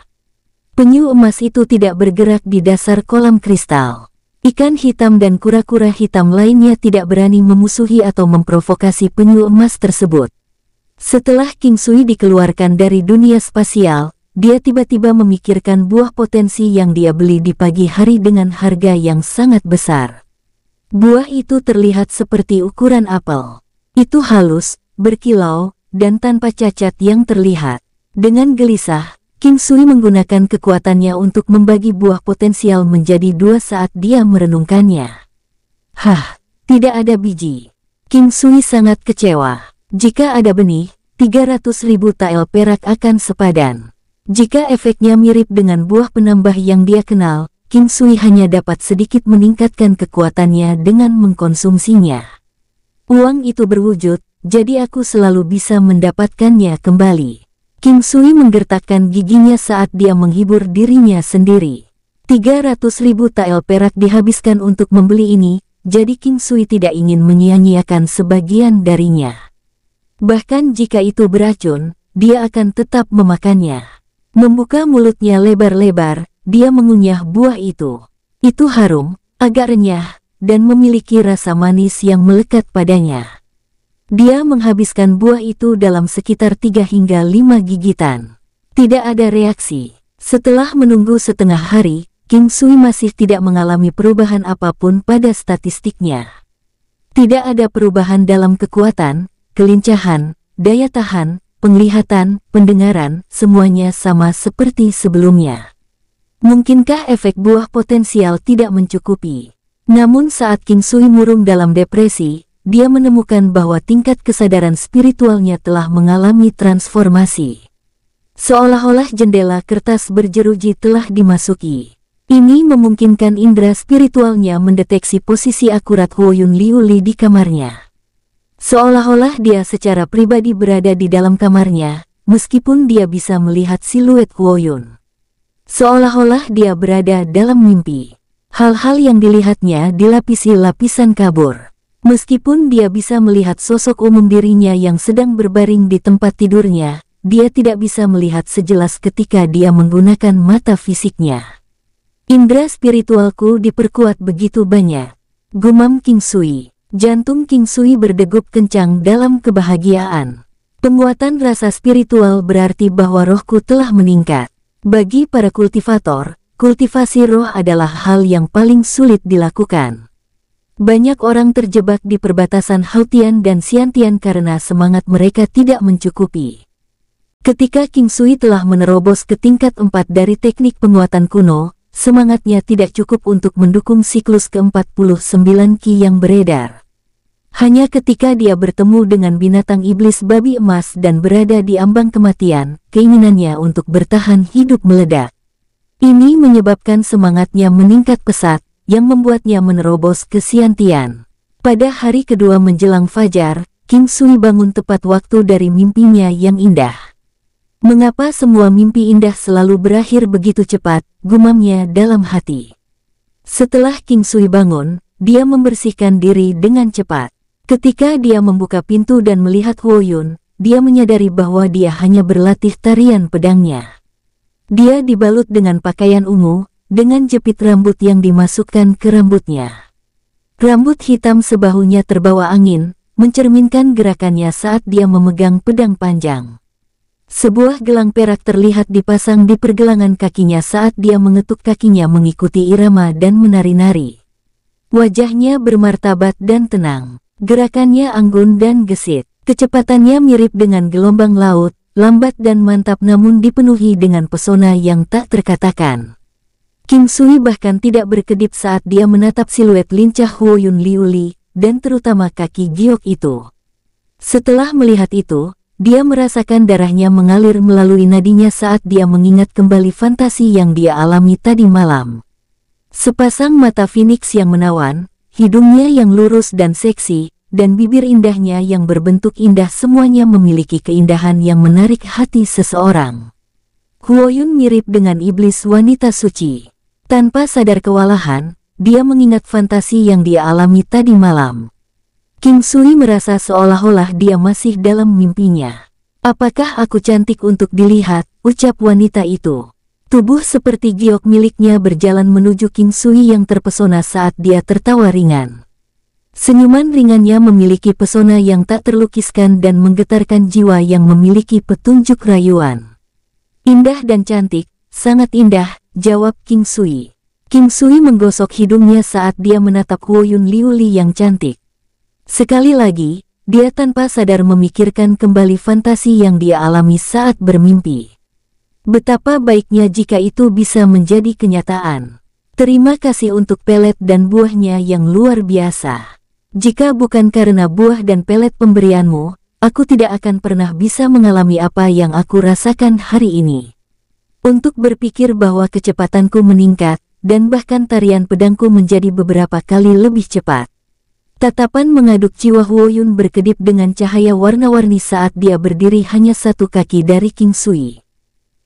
Speaker 1: Penyu emas itu tidak bergerak di dasar kolam kristal. Ikan hitam dan kura-kura hitam lainnya tidak berani memusuhi atau memprovokasi penyu emas tersebut. Setelah King Sui dikeluarkan dari dunia spasial, dia tiba-tiba memikirkan buah potensi yang dia beli di pagi hari dengan harga yang sangat besar. Buah itu terlihat seperti ukuran apel. Itu halus, berkilau, dan tanpa cacat yang terlihat. Dengan gelisah, King Sui menggunakan kekuatannya untuk membagi buah potensial menjadi dua saat dia merenungkannya. Hah, tidak ada biji. King Sui sangat kecewa. Jika ada benih, 300 ribu tael perak akan sepadan. Jika efeknya mirip dengan buah penambah yang dia kenal, King Sui hanya dapat sedikit meningkatkan kekuatannya dengan mengkonsumsinya. Uang itu berwujud, jadi aku selalu bisa mendapatkannya kembali. King Sui menggertakkan giginya saat dia menghibur dirinya sendiri. 300 ribu tael perak dihabiskan untuk membeli ini, jadi King Sui tidak ingin menyia-nyiakan sebagian darinya. Bahkan jika itu beracun, dia akan tetap memakannya. Membuka mulutnya lebar-lebar, dia mengunyah buah itu. Itu harum, agak renyah, dan memiliki rasa manis yang melekat padanya. Dia menghabiskan buah itu dalam sekitar 3 hingga 5 gigitan. Tidak ada reaksi. Setelah menunggu setengah hari, King Sui masih tidak mengalami perubahan apapun pada statistiknya. Tidak ada perubahan dalam kekuatan, kelincahan, daya tahan, penglihatan, pendengaran, semuanya sama seperti sebelumnya. Mungkinkah efek buah potensial tidak mencukupi? Namun saat King Sui murung dalam depresi, dia menemukan bahwa tingkat kesadaran spiritualnya telah mengalami transformasi. Seolah-olah jendela kertas berjeruji telah dimasuki. Ini memungkinkan indera spiritualnya mendeteksi posisi akurat Huoyun Li di kamarnya. Seolah-olah dia secara pribadi berada di dalam kamarnya, meskipun dia bisa melihat siluet Huoyun. Seolah-olah dia berada dalam mimpi. Hal-hal yang dilihatnya dilapisi lapisan kabur. Meskipun dia bisa melihat sosok umum dirinya yang sedang berbaring di tempat tidurnya, dia tidak bisa melihat sejelas ketika dia menggunakan mata fisiknya. Indra spiritualku diperkuat begitu banyak. Gumam King Sui. Jantung King Sui berdegup kencang dalam kebahagiaan. Penguatan rasa spiritual berarti bahwa rohku telah meningkat. Bagi para kultivator, kultivasi roh adalah hal yang paling sulit dilakukan. Banyak orang terjebak di perbatasan Hautian dan Siantian karena semangat mereka tidak mencukupi. Ketika King Sui telah menerobos ke tingkat 4 dari teknik penguatan kuno, semangatnya tidak cukup untuk mendukung siklus ke-49 ki yang beredar. Hanya ketika dia bertemu dengan binatang iblis babi emas dan berada di ambang kematian, keinginannya untuk bertahan hidup meledak. Ini menyebabkan semangatnya meningkat pesat, yang membuatnya menerobos ke Siantian. Pada hari kedua menjelang fajar, King Sui bangun tepat waktu dari mimpinya yang indah. Mengapa semua mimpi indah selalu berakhir begitu cepat, gumamnya dalam hati. Setelah King Sui bangun, dia membersihkan diri dengan cepat. Ketika dia membuka pintu dan melihat Huo Yun, dia menyadari bahwa dia hanya berlatih tarian pedangnya. Dia dibalut dengan pakaian ungu, dengan jepit rambut yang dimasukkan ke rambutnya. Rambut hitam sebahunya terbawa angin, mencerminkan gerakannya saat dia memegang pedang panjang. Sebuah gelang perak terlihat dipasang di pergelangan kakinya saat dia mengetuk kakinya mengikuti irama dan menari-nari. Wajahnya bermartabat dan tenang, gerakannya anggun dan gesit, kecepatannya mirip dengan gelombang laut, lambat dan mantap namun dipenuhi dengan pesona yang tak terkatakan. King Sui bahkan tidak berkedip saat dia menatap siluet lincah Huo Yun Liu Li, dan terutama kaki giok itu. Setelah melihat itu, dia merasakan darahnya mengalir melalui nadinya saat dia mengingat kembali fantasi yang dia alami tadi malam. Sepasang mata Phoenix yang menawan, hidungnya yang lurus dan seksi, dan bibir indahnya yang berbentuk indah semuanya memiliki keindahan yang menarik hati seseorang. Huoyun mirip dengan iblis wanita suci. Tanpa sadar kewalahan, dia mengingat fantasi yang dia alami tadi malam. King Sui merasa seolah-olah dia masih dalam mimpinya. Apakah aku cantik untuk dilihat, ucap wanita itu. Tubuh seperti giok miliknya berjalan menuju King Sui yang terpesona saat dia tertawa ringan. Senyuman ringannya memiliki pesona yang tak terlukiskan dan menggetarkan jiwa yang memiliki petunjuk rayuan. Indah dan cantik, sangat indah, jawab King Sui. King Sui menggosok hidungnya saat dia menatap Yun Liuli yang cantik. Sekali lagi, dia tanpa sadar memikirkan kembali fantasi yang dia alami saat bermimpi. Betapa baiknya jika itu bisa menjadi kenyataan. Terima kasih untuk pelet dan buahnya yang luar biasa. Jika bukan karena buah dan pelet pemberianmu, aku tidak akan pernah bisa mengalami apa yang aku rasakan hari ini untuk berpikir bahwa kecepatanku meningkat, dan bahkan tarian pedangku menjadi beberapa kali lebih cepat. Tatapan mengaduk jiwa Huoyun berkedip dengan cahaya warna-warni saat dia berdiri hanya satu kaki dari King Sui.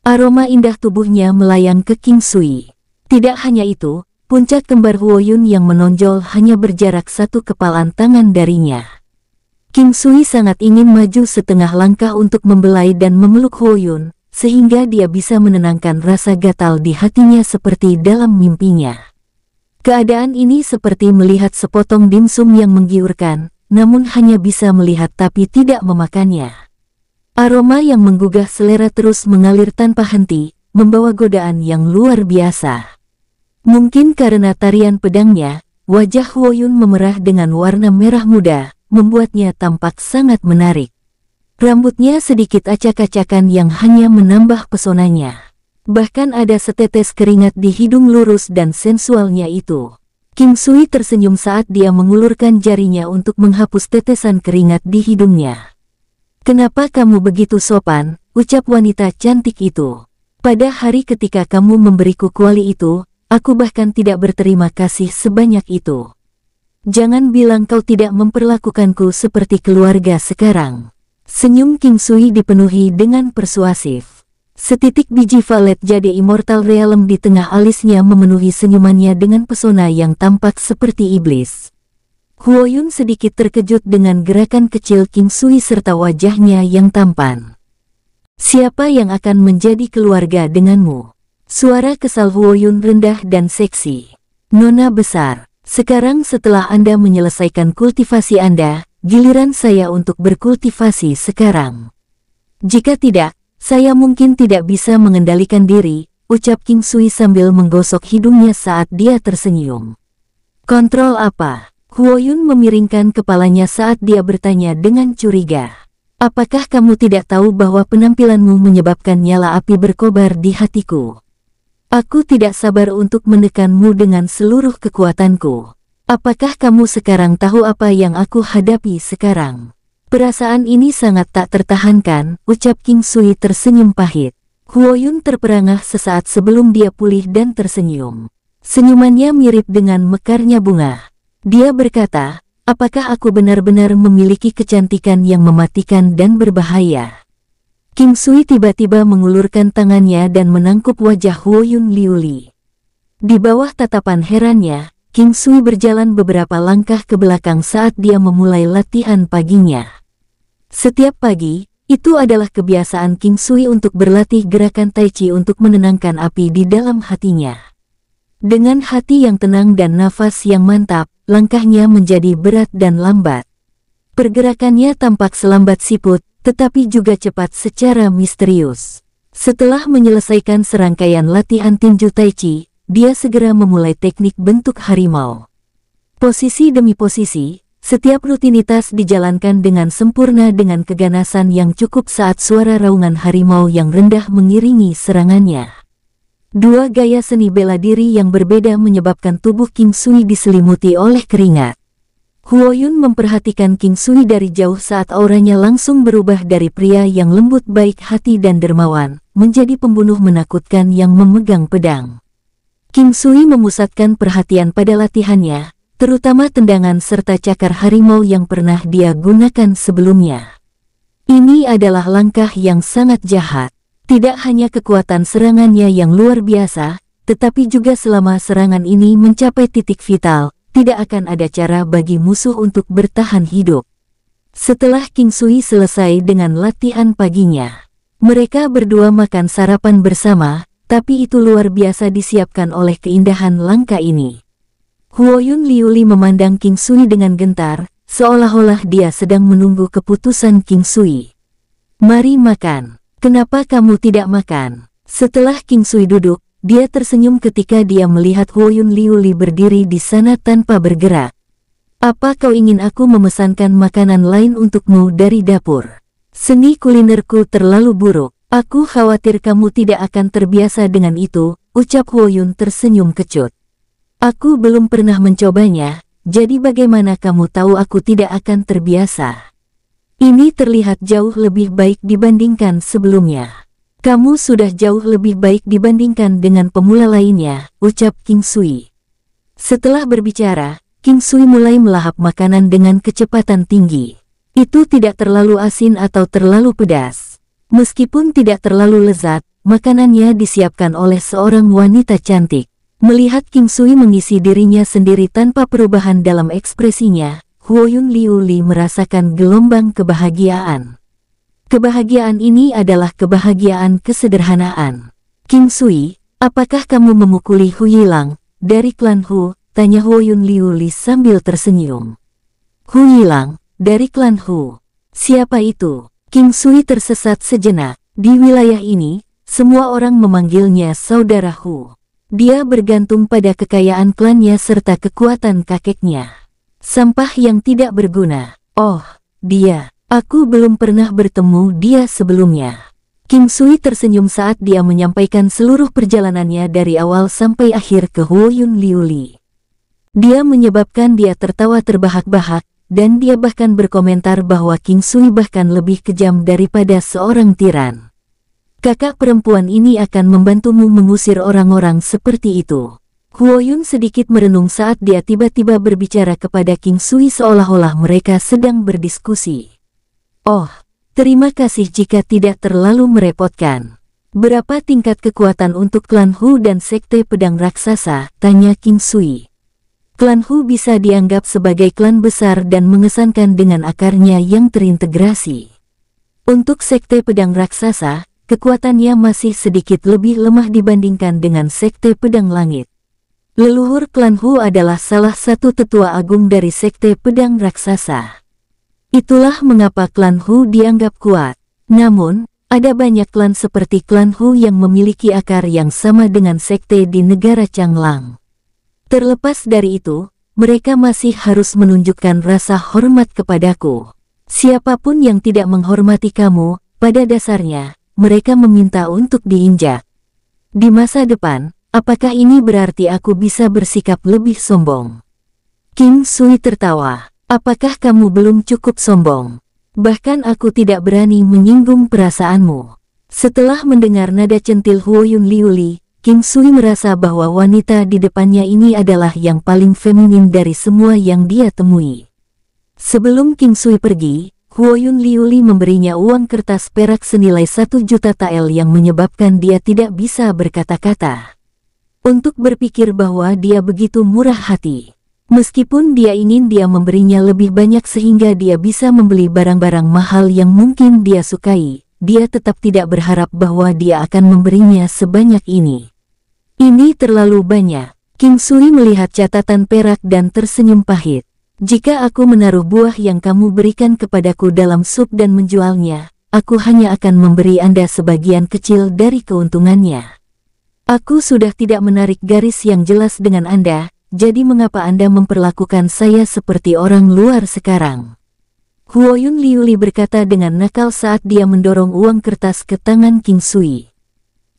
Speaker 1: Aroma indah tubuhnya melayang ke King Sui. Tidak hanya itu, puncak kembar Huoyun yang menonjol hanya berjarak satu kepalan tangan darinya. King Sui sangat ingin maju setengah langkah untuk membelai dan memeluk Huoyun, sehingga dia bisa menenangkan rasa gatal di hatinya seperti dalam mimpinya. Keadaan ini seperti melihat sepotong dimsum yang menggiurkan, namun hanya bisa melihat tapi tidak memakannya. Aroma yang menggugah selera terus mengalir tanpa henti, membawa godaan yang luar biasa. Mungkin karena tarian pedangnya, wajah Huoyun memerah dengan warna merah muda, membuatnya tampak sangat menarik. Rambutnya sedikit acak-acakan yang hanya menambah pesonanya. Bahkan ada setetes keringat di hidung lurus dan sensualnya itu. Kim Sui tersenyum saat dia mengulurkan jarinya untuk menghapus tetesan keringat di hidungnya. Kenapa kamu begitu sopan, ucap wanita cantik itu. Pada hari ketika kamu memberiku kuali itu, aku bahkan tidak berterima kasih sebanyak itu. Jangan bilang kau tidak memperlakukanku seperti keluarga sekarang. Senyum King Sui dipenuhi dengan persuasif. Setitik biji valet jadi immortal realm di tengah alisnya memenuhi senyumannya dengan pesona yang tampak seperti iblis. Huoyun sedikit terkejut dengan gerakan kecil King Sui serta wajahnya yang tampan. Siapa yang akan menjadi keluarga denganmu? Suara kesal Huoyun rendah dan seksi. Nona besar, sekarang setelah Anda menyelesaikan kultivasi Anda, giliran saya untuk berkultivasi sekarang. Jika tidak, saya mungkin tidak bisa mengendalikan diri, ucap King Sui sambil menggosok hidungnya saat dia tersenyum. Kontrol apa? Huo Yun memiringkan kepalanya saat dia bertanya dengan curiga. Apakah kamu tidak tahu bahwa penampilanmu menyebabkan nyala api berkobar di hatiku? Aku tidak sabar untuk menekanmu dengan seluruh kekuatanku. Apakah kamu sekarang tahu apa yang aku hadapi sekarang? Perasaan ini sangat tak tertahankan, ucap King Sui tersenyum pahit. Huo Yun terperangah sesaat sebelum dia pulih dan tersenyum. Senyumannya mirip dengan mekarnya bunga. Dia berkata, apakah aku benar-benar memiliki kecantikan yang mematikan dan berbahaya? King Sui tiba-tiba mengulurkan tangannya dan menangkup wajah Huo Yun Liuli. Di bawah tatapan herannya, King Sui berjalan beberapa langkah ke belakang saat dia memulai latihan paginya. Setiap pagi, itu adalah kebiasaan King Sui untuk berlatih gerakan Tai Chi untuk menenangkan api di dalam hatinya. Dengan hati yang tenang dan nafas yang mantap, langkahnya menjadi berat dan lambat. Pergerakannya tampak selambat siput, tetapi juga cepat secara misterius. Setelah menyelesaikan serangkaian latihan tinju Tai Chi, dia segera memulai teknik bentuk harimau. Posisi demi posisi, setiap rutinitas dijalankan dengan sempurna dengan keganasan yang cukup saat suara raungan harimau yang rendah mengiringi serangannya. Dua gaya seni bela diri yang berbeda menyebabkan tubuh King Sui diselimuti oleh keringat. Huo Yun memperhatikan King Sui dari jauh saat auranya langsung berubah dari pria yang lembut baik hati dan dermawan, menjadi pembunuh menakutkan yang memegang pedang. King Sui memusatkan perhatian pada latihannya, terutama tendangan serta cakar harimau yang pernah dia gunakan sebelumnya. Ini adalah langkah yang sangat jahat. Tidak hanya kekuatan serangannya yang luar biasa, tetapi juga selama serangan ini mencapai titik vital, tidak akan ada cara bagi musuh untuk bertahan hidup. Setelah King Sui selesai dengan latihan paginya, mereka berdua makan sarapan bersama, tapi itu luar biasa disiapkan oleh keindahan langka ini. Huoyun Liuli memandang King Sui dengan gentar, seolah-olah dia sedang menunggu keputusan King Sui. Mari makan. Kenapa kamu tidak makan? Setelah King Sui duduk, dia tersenyum ketika dia melihat Huoyun Liuli berdiri di sana tanpa bergerak. Apa kau ingin aku memesankan makanan lain untukmu dari dapur? Seni kulinerku terlalu buruk. Aku khawatir kamu tidak akan terbiasa dengan itu, ucap Yun tersenyum kecut. Aku belum pernah mencobanya, jadi bagaimana kamu tahu aku tidak akan terbiasa? Ini terlihat jauh lebih baik dibandingkan sebelumnya. Kamu sudah jauh lebih baik dibandingkan dengan pemula lainnya, ucap King Sui. Setelah berbicara, King Sui mulai melahap makanan dengan kecepatan tinggi. Itu tidak terlalu asin atau terlalu pedas. Meskipun tidak terlalu lezat, makanannya disiapkan oleh seorang wanita cantik. Melihat King Sui mengisi dirinya sendiri tanpa perubahan dalam ekspresinya, Huoyun Liu Li merasakan gelombang kebahagiaan. Kebahagiaan ini adalah kebahagiaan kesederhanaan. King Sui, apakah kamu memukuli Hu Yilang? Dari klan Hu, tanya Huoyun Liu Li sambil tersenyum. Hu Yilang, dari klan Hu. Siapa itu? King Sui tersesat sejenak. Di wilayah ini, semua orang memanggilnya Saudara Hu. Dia bergantung pada kekayaan klannya serta kekuatan kakeknya. Sampah yang tidak berguna. Oh, dia. Aku belum pernah bertemu dia sebelumnya. King Sui tersenyum saat dia menyampaikan seluruh perjalanannya dari awal sampai akhir ke Huoyun Liuli. Dia menyebabkan dia tertawa terbahak-bahak, dan dia bahkan berkomentar bahwa King Sui bahkan lebih kejam daripada seorang tiran. Kakak perempuan ini akan membantumu mengusir orang-orang seperti itu. Huo Yun sedikit merenung saat dia tiba-tiba berbicara kepada King Sui seolah-olah mereka sedang berdiskusi. Oh, terima kasih jika tidak terlalu merepotkan. Berapa tingkat kekuatan untuk klan Hu dan sekte pedang raksasa? Tanya King Sui. Klan Hu bisa dianggap sebagai klan besar dan mengesankan dengan akarnya yang terintegrasi. Untuk sekte pedang raksasa, kekuatannya masih sedikit lebih lemah dibandingkan dengan sekte pedang langit. Leluhur klan Hu adalah salah satu tetua agung dari sekte pedang raksasa. Itulah mengapa klan Hu dianggap kuat. Namun, ada banyak klan seperti klan Hu yang memiliki akar yang sama dengan sekte di negara Changlang. Terlepas dari itu, mereka masih harus menunjukkan rasa hormat kepadaku. Siapapun yang tidak menghormati kamu, pada dasarnya, mereka meminta untuk diinjak. Di masa depan, apakah ini berarti aku bisa bersikap lebih sombong? King Sui tertawa. Apakah kamu belum cukup sombong? Bahkan aku tidak berani menyinggung perasaanmu. Setelah mendengar nada centil Huoyun Liuli, King Sui merasa bahwa wanita di depannya ini adalah yang paling feminin dari semua yang dia temui. Sebelum King Sui pergi, Huoyun Liuli memberinya uang kertas perak senilai 1 juta tael yang menyebabkan dia tidak bisa berkata-kata. Untuk berpikir bahwa dia begitu murah hati. Meskipun dia ingin dia memberinya lebih banyak sehingga dia bisa membeli barang-barang mahal yang mungkin dia sukai, dia tetap tidak berharap bahwa dia akan memberinya sebanyak ini. Ini terlalu banyak. King Sui melihat catatan perak dan tersenyum pahit. Jika aku menaruh buah yang kamu berikan kepadaku dalam sup dan menjualnya, aku hanya akan memberi Anda sebagian kecil dari keuntungannya. Aku sudah tidak menarik garis yang jelas dengan Anda, jadi mengapa Anda memperlakukan saya seperti orang luar sekarang? Huoyun Liuli berkata dengan nakal saat dia mendorong uang kertas ke tangan King Sui.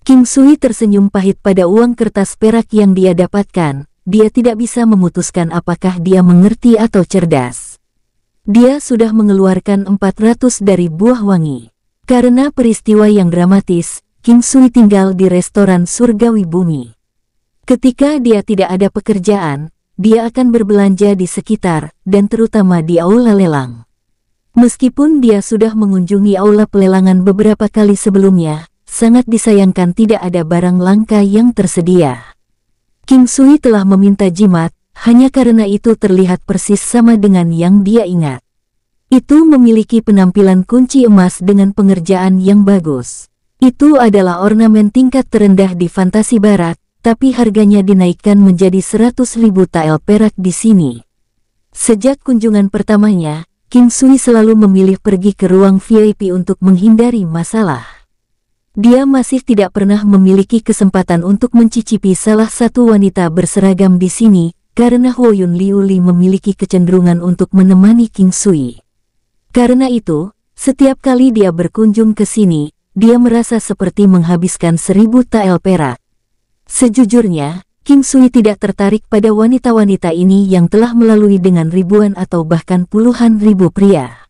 Speaker 1: King Sui tersenyum pahit pada uang kertas perak yang dia dapatkan. Dia tidak bisa memutuskan apakah dia mengerti atau cerdas. Dia sudah mengeluarkan 400 dari buah wangi. Karena peristiwa yang dramatis, King Sui tinggal di restoran surgawi bumi. Ketika dia tidak ada pekerjaan, dia akan berbelanja di sekitar dan terutama di aula lelang. Meskipun dia sudah mengunjungi aula pelelangan beberapa kali sebelumnya, sangat disayangkan tidak ada barang langka yang tersedia. King Sui telah meminta jimat, hanya karena itu terlihat persis sama dengan yang dia ingat. Itu memiliki penampilan kunci emas dengan pengerjaan yang bagus. Itu adalah ornamen tingkat terendah di fantasi barat, tapi harganya dinaikkan menjadi 100 ribu tael perak di sini. Sejak kunjungan pertamanya, King Sui selalu memilih pergi ke ruang VIP untuk menghindari masalah dia masih tidak pernah memiliki kesempatan untuk mencicipi salah satu wanita berseragam di sini, karena Huo Huoyun Liuli memiliki kecenderungan untuk menemani King Sui. Karena itu, setiap kali dia berkunjung ke sini, dia merasa seperti menghabiskan seribu tael perak. Sejujurnya, King Sui tidak tertarik pada wanita-wanita ini yang telah melalui dengan ribuan atau bahkan puluhan ribu pria.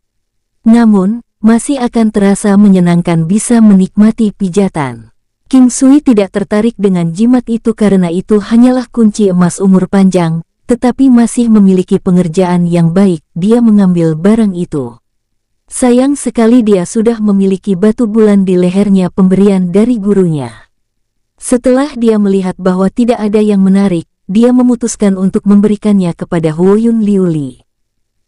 Speaker 1: Namun, masih akan terasa menyenangkan bisa menikmati pijatan. King Sui tidak tertarik dengan jimat itu karena itu hanyalah kunci emas umur panjang, tetapi masih memiliki pengerjaan yang baik, dia mengambil barang itu. Sayang sekali dia sudah memiliki batu bulan di lehernya pemberian dari gurunya. Setelah dia melihat bahwa tidak ada yang menarik, dia memutuskan untuk memberikannya kepada Huoyun Liuli.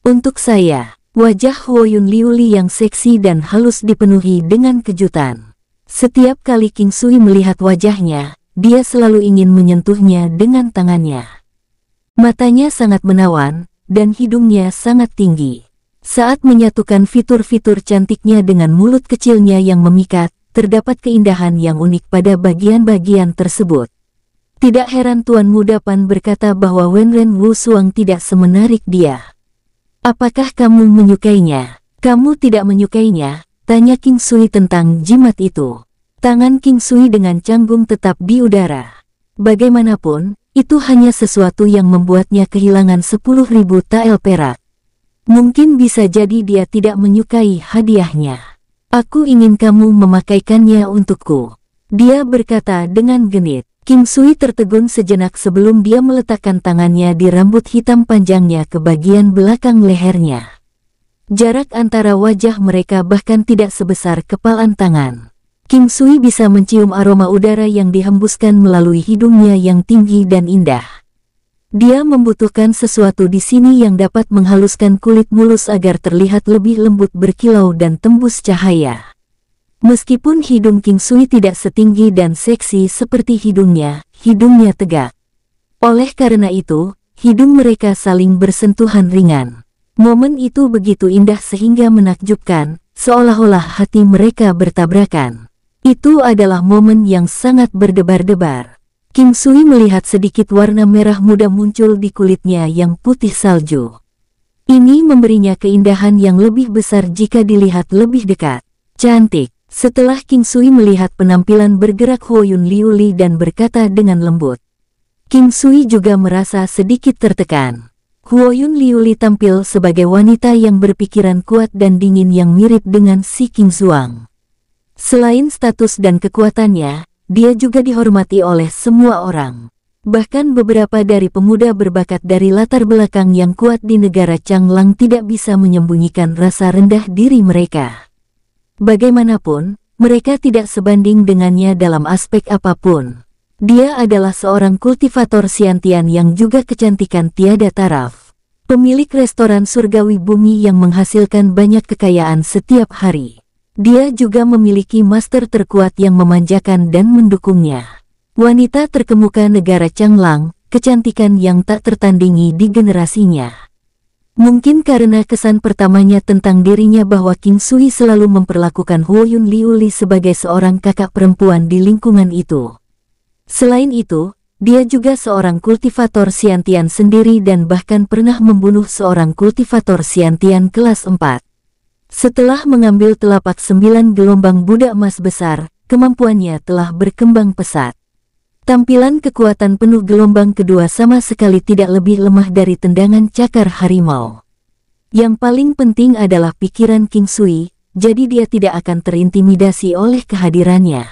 Speaker 1: Untuk saya, Wajah Huo Yun Liuli yang seksi dan halus dipenuhi dengan kejutan. Setiap kali King Sui melihat wajahnya, dia selalu ingin menyentuhnya dengan tangannya. Matanya sangat menawan, dan hidungnya sangat tinggi. Saat menyatukan fitur-fitur cantiknya dengan mulut kecilnya yang memikat, terdapat keindahan yang unik pada bagian-bagian tersebut. Tidak heran Tuan Muda Pan berkata bahwa Wenren Wu Suang tidak semenarik dia. Apakah kamu menyukainya? Kamu tidak menyukainya? Tanya King Sui tentang jimat itu. Tangan King Sui dengan canggung tetap di udara. Bagaimanapun, itu hanya sesuatu yang membuatnya kehilangan 10.000 tael perak. Mungkin bisa jadi dia tidak menyukai hadiahnya. Aku ingin kamu memakaikannya untukku. Dia berkata dengan genit. Kim Sui tertegun sejenak sebelum dia meletakkan tangannya di rambut hitam panjangnya ke bagian belakang lehernya. Jarak antara wajah mereka bahkan tidak sebesar kepalan tangan. Kim Sui bisa mencium aroma udara yang dihembuskan melalui hidungnya yang tinggi dan indah. Dia membutuhkan sesuatu di sini yang dapat menghaluskan kulit mulus agar terlihat lebih lembut berkilau dan tembus cahaya. Meskipun hidung King Sui tidak setinggi dan seksi seperti hidungnya, hidungnya tegak. Oleh karena itu, hidung mereka saling bersentuhan ringan. Momen itu begitu indah sehingga menakjubkan, seolah-olah hati mereka bertabrakan. Itu adalah momen yang sangat berdebar-debar. Kim Sui melihat sedikit warna merah muda muncul di kulitnya yang putih salju. Ini memberinya keindahan yang lebih besar jika dilihat lebih dekat. Cantik. Setelah King Sui melihat penampilan bergerak Yun Liu Li dan berkata dengan lembut. King Sui juga merasa sedikit tertekan. Huoyun Liu Li tampil sebagai wanita yang berpikiran kuat dan dingin yang mirip dengan si King Zhuang. Selain status dan kekuatannya, dia juga dihormati oleh semua orang. Bahkan beberapa dari pemuda berbakat dari latar belakang yang kuat di negara Changlang tidak bisa menyembunyikan rasa rendah diri mereka. Bagaimanapun, mereka tidak sebanding dengannya dalam aspek apapun. Dia adalah seorang kultivator siantian yang juga kecantikan tiada taraf. Pemilik restoran surgawi bumi yang menghasilkan banyak kekayaan setiap hari. Dia juga memiliki master terkuat yang memanjakan dan mendukungnya. Wanita terkemuka negara Changlang, kecantikan yang tak tertandingi di generasinya. Mungkin karena kesan pertamanya tentang dirinya bahwa King Sui selalu memperlakukan Yun Liu Li sebagai seorang kakak perempuan di lingkungan itu. Selain itu, dia juga seorang kultivator siantian sendiri dan bahkan pernah membunuh seorang kultivator siantian kelas 4. Setelah mengambil telapak sembilan gelombang Buddha emas besar, kemampuannya telah berkembang pesat. Tampilan kekuatan penuh gelombang kedua sama sekali tidak lebih lemah dari tendangan cakar harimau. Yang paling penting adalah pikiran King Sui, jadi dia tidak akan terintimidasi oleh kehadirannya.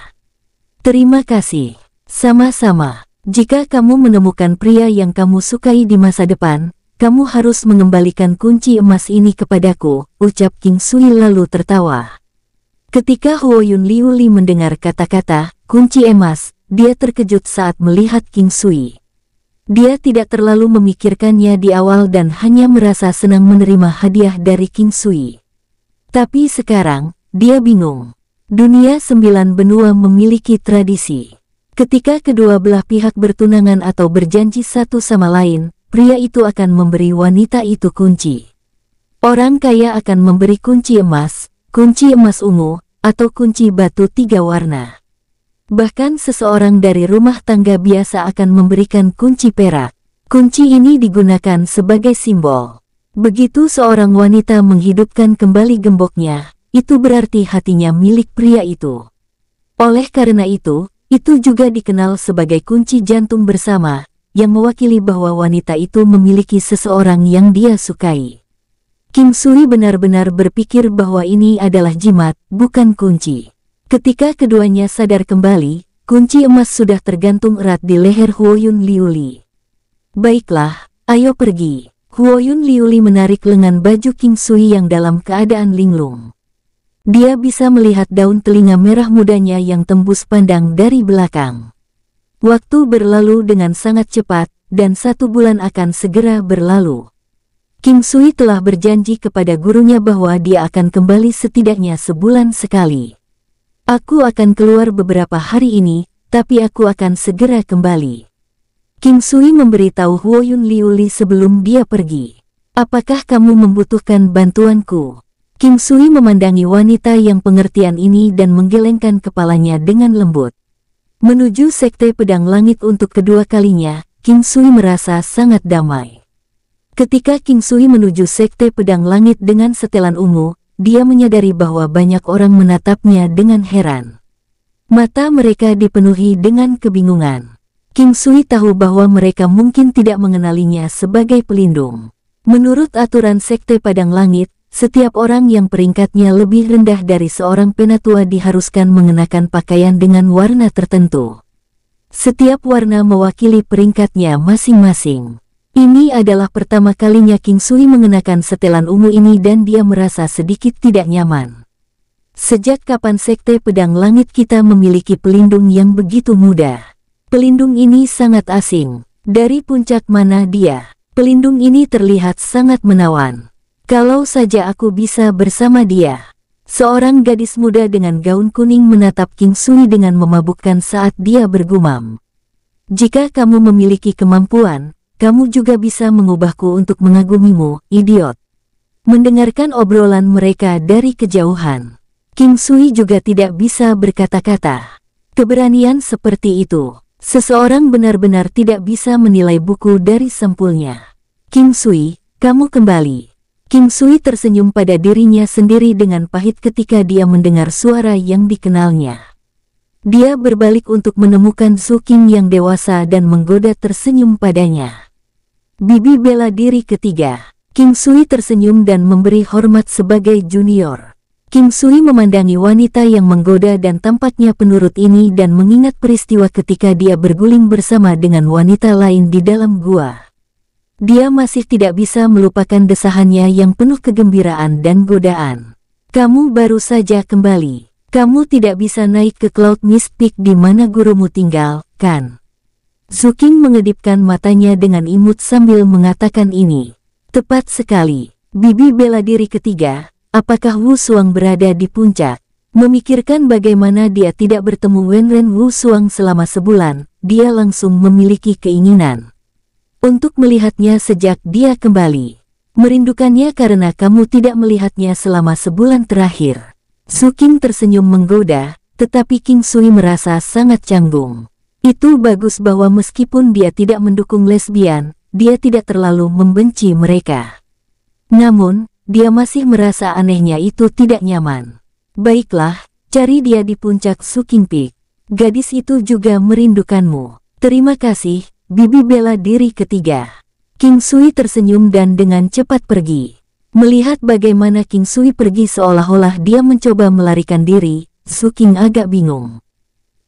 Speaker 1: Terima kasih. Sama-sama. Jika kamu menemukan pria yang kamu sukai di masa depan, kamu harus mengembalikan kunci emas ini kepadaku, ucap King Sui lalu tertawa. Ketika Huo Yun Liu Li mendengar kata-kata, kunci emas, dia terkejut saat melihat King Sui. Dia tidak terlalu memikirkannya di awal dan hanya merasa senang menerima hadiah dari King Sui. Tapi sekarang, dia bingung. Dunia sembilan benua memiliki tradisi. Ketika kedua belah pihak bertunangan atau berjanji satu sama lain, pria itu akan memberi wanita itu kunci. Orang kaya akan memberi kunci emas, kunci emas ungu, atau kunci batu tiga warna. Bahkan seseorang dari rumah tangga biasa akan memberikan kunci perak. Kunci ini digunakan sebagai simbol. Begitu seorang wanita menghidupkan kembali gemboknya, itu berarti hatinya milik pria itu. Oleh karena itu, itu juga dikenal sebagai kunci jantung bersama, yang mewakili bahwa wanita itu memiliki seseorang yang dia sukai. Kim Sui benar-benar berpikir bahwa ini adalah jimat, bukan kunci. Ketika keduanya sadar kembali, kunci emas sudah tergantung erat di leher Huoyun Liuli. Baiklah, ayo pergi. Huoyun Liuli menarik lengan baju King Sui yang dalam keadaan linglung. Dia bisa melihat daun telinga merah mudanya yang tembus pandang dari belakang. Waktu berlalu dengan sangat cepat, dan satu bulan akan segera berlalu. King Sui telah berjanji kepada gurunya bahwa dia akan kembali setidaknya sebulan sekali. Aku akan keluar beberapa hari ini, tapi aku akan segera kembali. King Sui memberitahu Huoyun Liuli sebelum dia pergi. Apakah kamu membutuhkan bantuanku? King Sui memandangi wanita yang pengertian ini dan menggelengkan kepalanya dengan lembut. Menuju Sekte Pedang Langit untuk kedua kalinya, King Sui merasa sangat damai. Ketika King Sui menuju Sekte Pedang Langit dengan setelan ungu, dia menyadari bahwa banyak orang menatapnya dengan heran. Mata mereka dipenuhi dengan kebingungan. King Sui tahu bahwa mereka mungkin tidak mengenalinya sebagai pelindung. Menurut aturan Sekte Padang Langit, setiap orang yang peringkatnya lebih rendah dari seorang penatua diharuskan mengenakan pakaian dengan warna tertentu. Setiap warna mewakili peringkatnya masing-masing. Ini adalah pertama kalinya King Sui mengenakan setelan ungu ini dan dia merasa sedikit tidak nyaman. Sejak kapan Sekte Pedang Langit kita memiliki pelindung yang begitu mudah? Pelindung ini sangat asing. Dari puncak mana dia? Pelindung ini terlihat sangat menawan. Kalau saja aku bisa bersama dia. Seorang gadis muda dengan gaun kuning menatap King Sui dengan memabukkan saat dia bergumam. Jika kamu memiliki kemampuan, kamu juga bisa mengubahku untuk mengagumimu, idiot. Mendengarkan obrolan mereka dari kejauhan, King Sui juga tidak bisa berkata-kata. Keberanian seperti itu, seseorang benar-benar tidak bisa menilai buku dari sempulnya. King Sui, kamu kembali. King Sui tersenyum pada dirinya sendiri dengan pahit ketika dia mendengar suara yang dikenalnya. Dia berbalik untuk menemukan Su King yang dewasa dan menggoda tersenyum padanya. Bibi bela diri ketiga. King Sui tersenyum dan memberi hormat sebagai junior. King Sui memandangi wanita yang menggoda dan tampaknya penurut ini dan mengingat peristiwa ketika dia berguling bersama dengan wanita lain di dalam gua. Dia masih tidak bisa melupakan desahannya yang penuh kegembiraan dan godaan. Kamu baru saja kembali. Kamu tidak bisa naik ke Cloud Mist Peak di mana gurumu tinggal, kan? Zuking mengedipkan matanya dengan imut sambil mengatakan ini. Tepat sekali, bibi bela diri ketiga, apakah Wu Suang berada di puncak? Memikirkan bagaimana dia tidak bertemu Wenren Wu Suang selama sebulan, dia langsung memiliki keinginan untuk melihatnya sejak dia kembali. Merindukannya karena kamu tidak melihatnya selama sebulan terakhir. Qing tersenyum menggoda, tetapi King Sui merasa sangat canggung. Itu bagus bahwa meskipun dia tidak mendukung lesbian, dia tidak terlalu membenci mereka. Namun, dia masih merasa anehnya itu tidak nyaman. Baiklah, cari dia di puncak Suking Peak. Gadis itu juga merindukanmu. Terima kasih, Bibi bela diri ketiga. King Sui tersenyum dan dengan cepat pergi. Melihat bagaimana King Sui pergi seolah-olah dia mencoba melarikan diri, Suking agak bingung.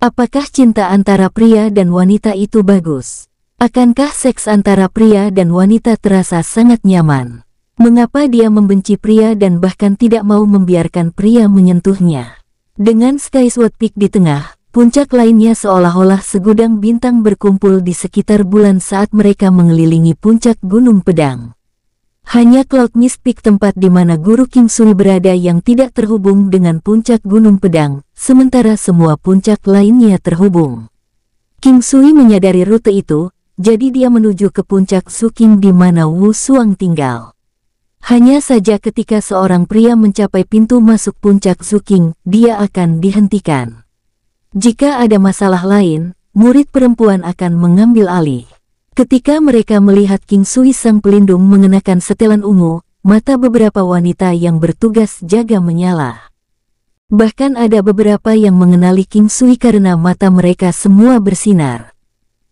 Speaker 1: Apakah cinta antara pria dan wanita itu bagus? Akankah seks antara pria dan wanita terasa sangat nyaman? Mengapa dia membenci pria dan bahkan tidak mau membiarkan pria menyentuhnya? Dengan Skyward Peak di tengah, puncak lainnya seolah-olah segudang bintang berkumpul di sekitar bulan saat mereka mengelilingi puncak Gunung Pedang. Hanya Cloud Mystic tempat di mana Guru King Sui berada yang tidak terhubung dengan puncak Gunung Pedang, sementara semua puncak lainnya terhubung. King Sui menyadari rute itu, jadi dia menuju ke puncak Suking di mana Wu Suang tinggal. Hanya saja ketika seorang pria mencapai pintu masuk puncak Suking, dia akan dihentikan. Jika ada masalah lain, murid perempuan akan mengambil alih. Ketika mereka melihat King Sui Sang Pelindung mengenakan setelan ungu, mata beberapa wanita yang bertugas jaga menyala. Bahkan ada beberapa yang mengenali King Sui karena mata mereka semua bersinar.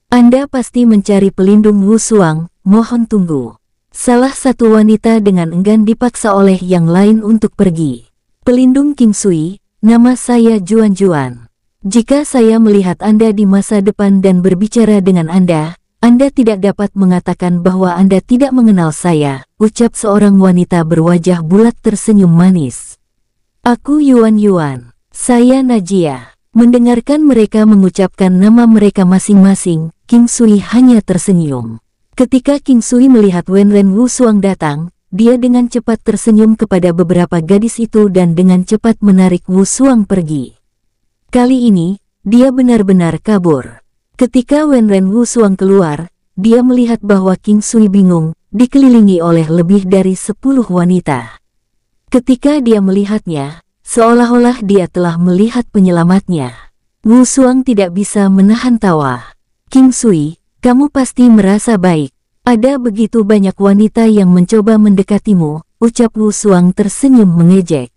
Speaker 1: Anda pasti mencari pelindung Wu Suang, mohon tunggu. Salah satu wanita dengan enggan dipaksa oleh yang lain untuk pergi. Pelindung King Sui, nama saya Juan Juan. Jika saya melihat Anda di masa depan dan berbicara dengan Anda, anda tidak dapat mengatakan bahwa Anda tidak mengenal saya, ucap seorang wanita berwajah bulat tersenyum manis. Aku Yuan Yuan, saya Najia. Mendengarkan mereka mengucapkan nama mereka masing-masing, King Sui hanya tersenyum. Ketika King Sui melihat Wen Ren Wu Suang datang, dia dengan cepat tersenyum kepada beberapa gadis itu dan dengan cepat menarik Wu Suang pergi. Kali ini, dia benar-benar kabur. Ketika Wenren Suang keluar, dia melihat bahwa King Sui bingung, dikelilingi oleh lebih dari sepuluh wanita. Ketika dia melihatnya, seolah-olah dia telah melihat penyelamatnya. Wu Suang tidak bisa menahan tawa. King Sui, kamu pasti merasa baik. Ada begitu banyak wanita yang mencoba mendekatimu, ucap Wu Suang tersenyum mengejek.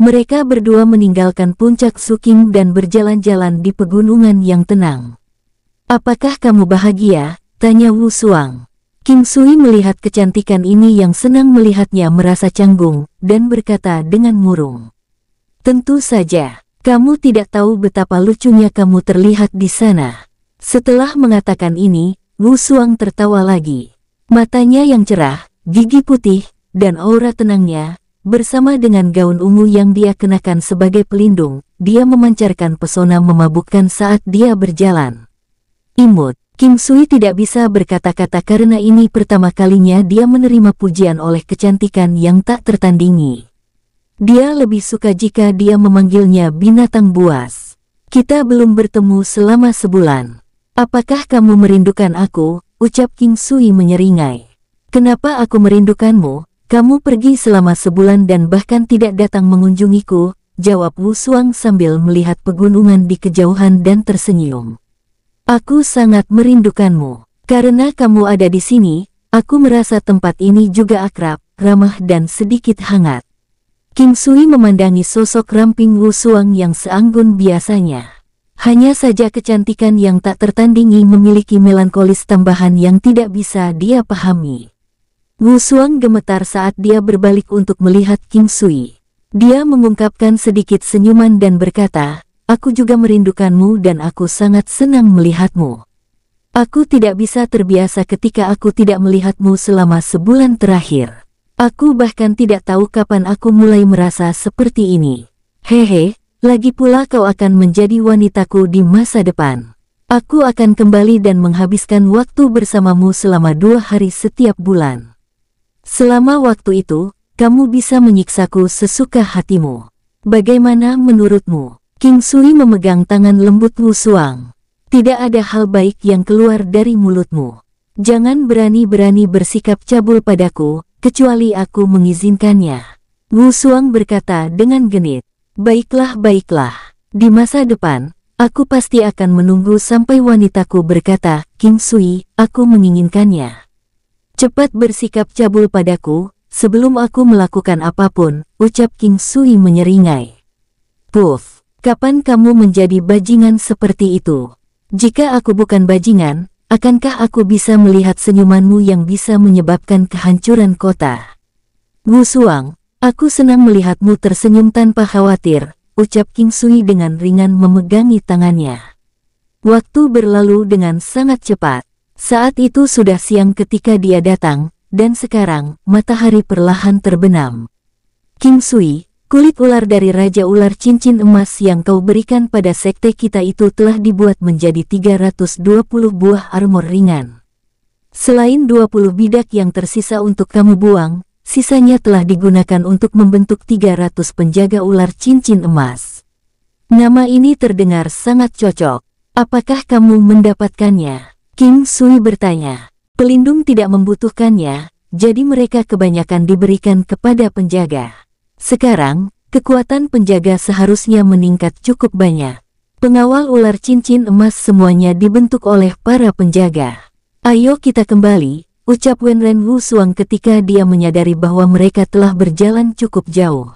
Speaker 1: Mereka berdua meninggalkan puncak Suking dan berjalan-jalan di pegunungan yang tenang. Apakah kamu bahagia? Tanya Wu Suang. Kim Sui melihat kecantikan ini yang senang melihatnya merasa canggung, dan berkata dengan murung. Tentu saja, kamu tidak tahu betapa lucunya kamu terlihat di sana. Setelah mengatakan ini, Wu Suang tertawa lagi. Matanya yang cerah, gigi putih, dan aura tenangnya, bersama dengan gaun ungu yang dia kenakan sebagai pelindung, dia memancarkan pesona memabukkan saat dia berjalan. Imut, Kim Sui tidak bisa berkata-kata karena ini pertama kalinya dia menerima pujian oleh kecantikan yang tak tertandingi. Dia lebih suka jika dia memanggilnya binatang buas. Kita belum bertemu selama sebulan. Apakah kamu merindukan aku? Ucap King Sui menyeringai. Kenapa aku merindukanmu? Kamu pergi selama sebulan dan bahkan tidak datang mengunjungiku, jawab Wu Suang sambil melihat pegunungan di kejauhan dan tersenyum. Aku sangat merindukanmu. Karena kamu ada di sini, aku merasa tempat ini juga akrab, ramah dan sedikit hangat. Kim Sui memandangi sosok ramping Wu Suang yang seanggun biasanya. Hanya saja kecantikan yang tak tertandingi memiliki melankolis tambahan yang tidak bisa dia pahami. Wu Suang gemetar saat dia berbalik untuk melihat Kim Sui. Dia mengungkapkan sedikit senyuman dan berkata, Aku juga merindukanmu dan aku sangat senang melihatmu. Aku tidak bisa terbiasa ketika aku tidak melihatmu selama sebulan terakhir. Aku bahkan tidak tahu kapan aku mulai merasa seperti ini. Hehe, lagi pula kau akan menjadi wanitaku di masa depan. Aku akan kembali dan menghabiskan waktu bersamamu selama dua hari setiap bulan. Selama waktu itu, kamu bisa menyiksaku sesuka hatimu. Bagaimana menurutmu? King Sui memegang tangan lembut Wu Suang. Tidak ada hal baik yang keluar dari mulutmu. Jangan berani-berani bersikap cabul padaku, kecuali aku mengizinkannya. Wu Suang berkata dengan genit. Baiklah, baiklah. Di masa depan, aku pasti akan menunggu sampai wanitaku berkata, King Sui, aku menginginkannya. Cepat bersikap cabul padaku, sebelum aku melakukan apapun, ucap King Sui menyeringai. Puff. Kapan kamu menjadi bajingan seperti itu? Jika aku bukan bajingan, akankah aku bisa melihat senyumanmu yang bisa menyebabkan kehancuran kota? Wu Suang, aku senang melihatmu tersenyum tanpa khawatir, ucap King Sui dengan ringan memegangi tangannya. Waktu berlalu dengan sangat cepat. Saat itu sudah siang ketika dia datang, dan sekarang matahari perlahan terbenam. King Sui, Kulit ular dari Raja Ular Cincin Emas yang kau berikan pada sekte kita itu telah dibuat menjadi 320 buah armor ringan. Selain 20 bidak yang tersisa untuk kamu buang, sisanya telah digunakan untuk membentuk 300 penjaga ular cincin emas. Nama ini terdengar sangat cocok. Apakah kamu mendapatkannya? King Sui bertanya. Pelindung tidak membutuhkannya, jadi mereka kebanyakan diberikan kepada penjaga. Sekarang, kekuatan penjaga seharusnya meningkat cukup banyak. Pengawal ular cincin emas semuanya dibentuk oleh para penjaga. Ayo kita kembali, ucap Wenren Wu Suang ketika dia menyadari bahwa mereka telah berjalan cukup jauh.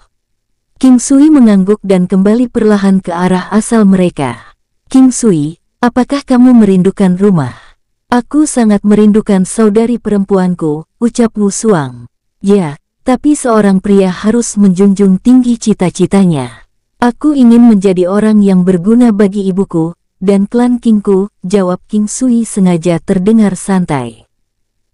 Speaker 1: King Sui mengangguk dan kembali perlahan ke arah asal mereka. King Sui, apakah kamu merindukan rumah? Aku sangat merindukan saudari perempuanku, ucap Wu Suang. Ya, tapi seorang pria harus menjunjung tinggi cita-citanya. Aku ingin menjadi orang yang berguna bagi ibuku, dan klan Kingku, jawab King Sui sengaja terdengar santai.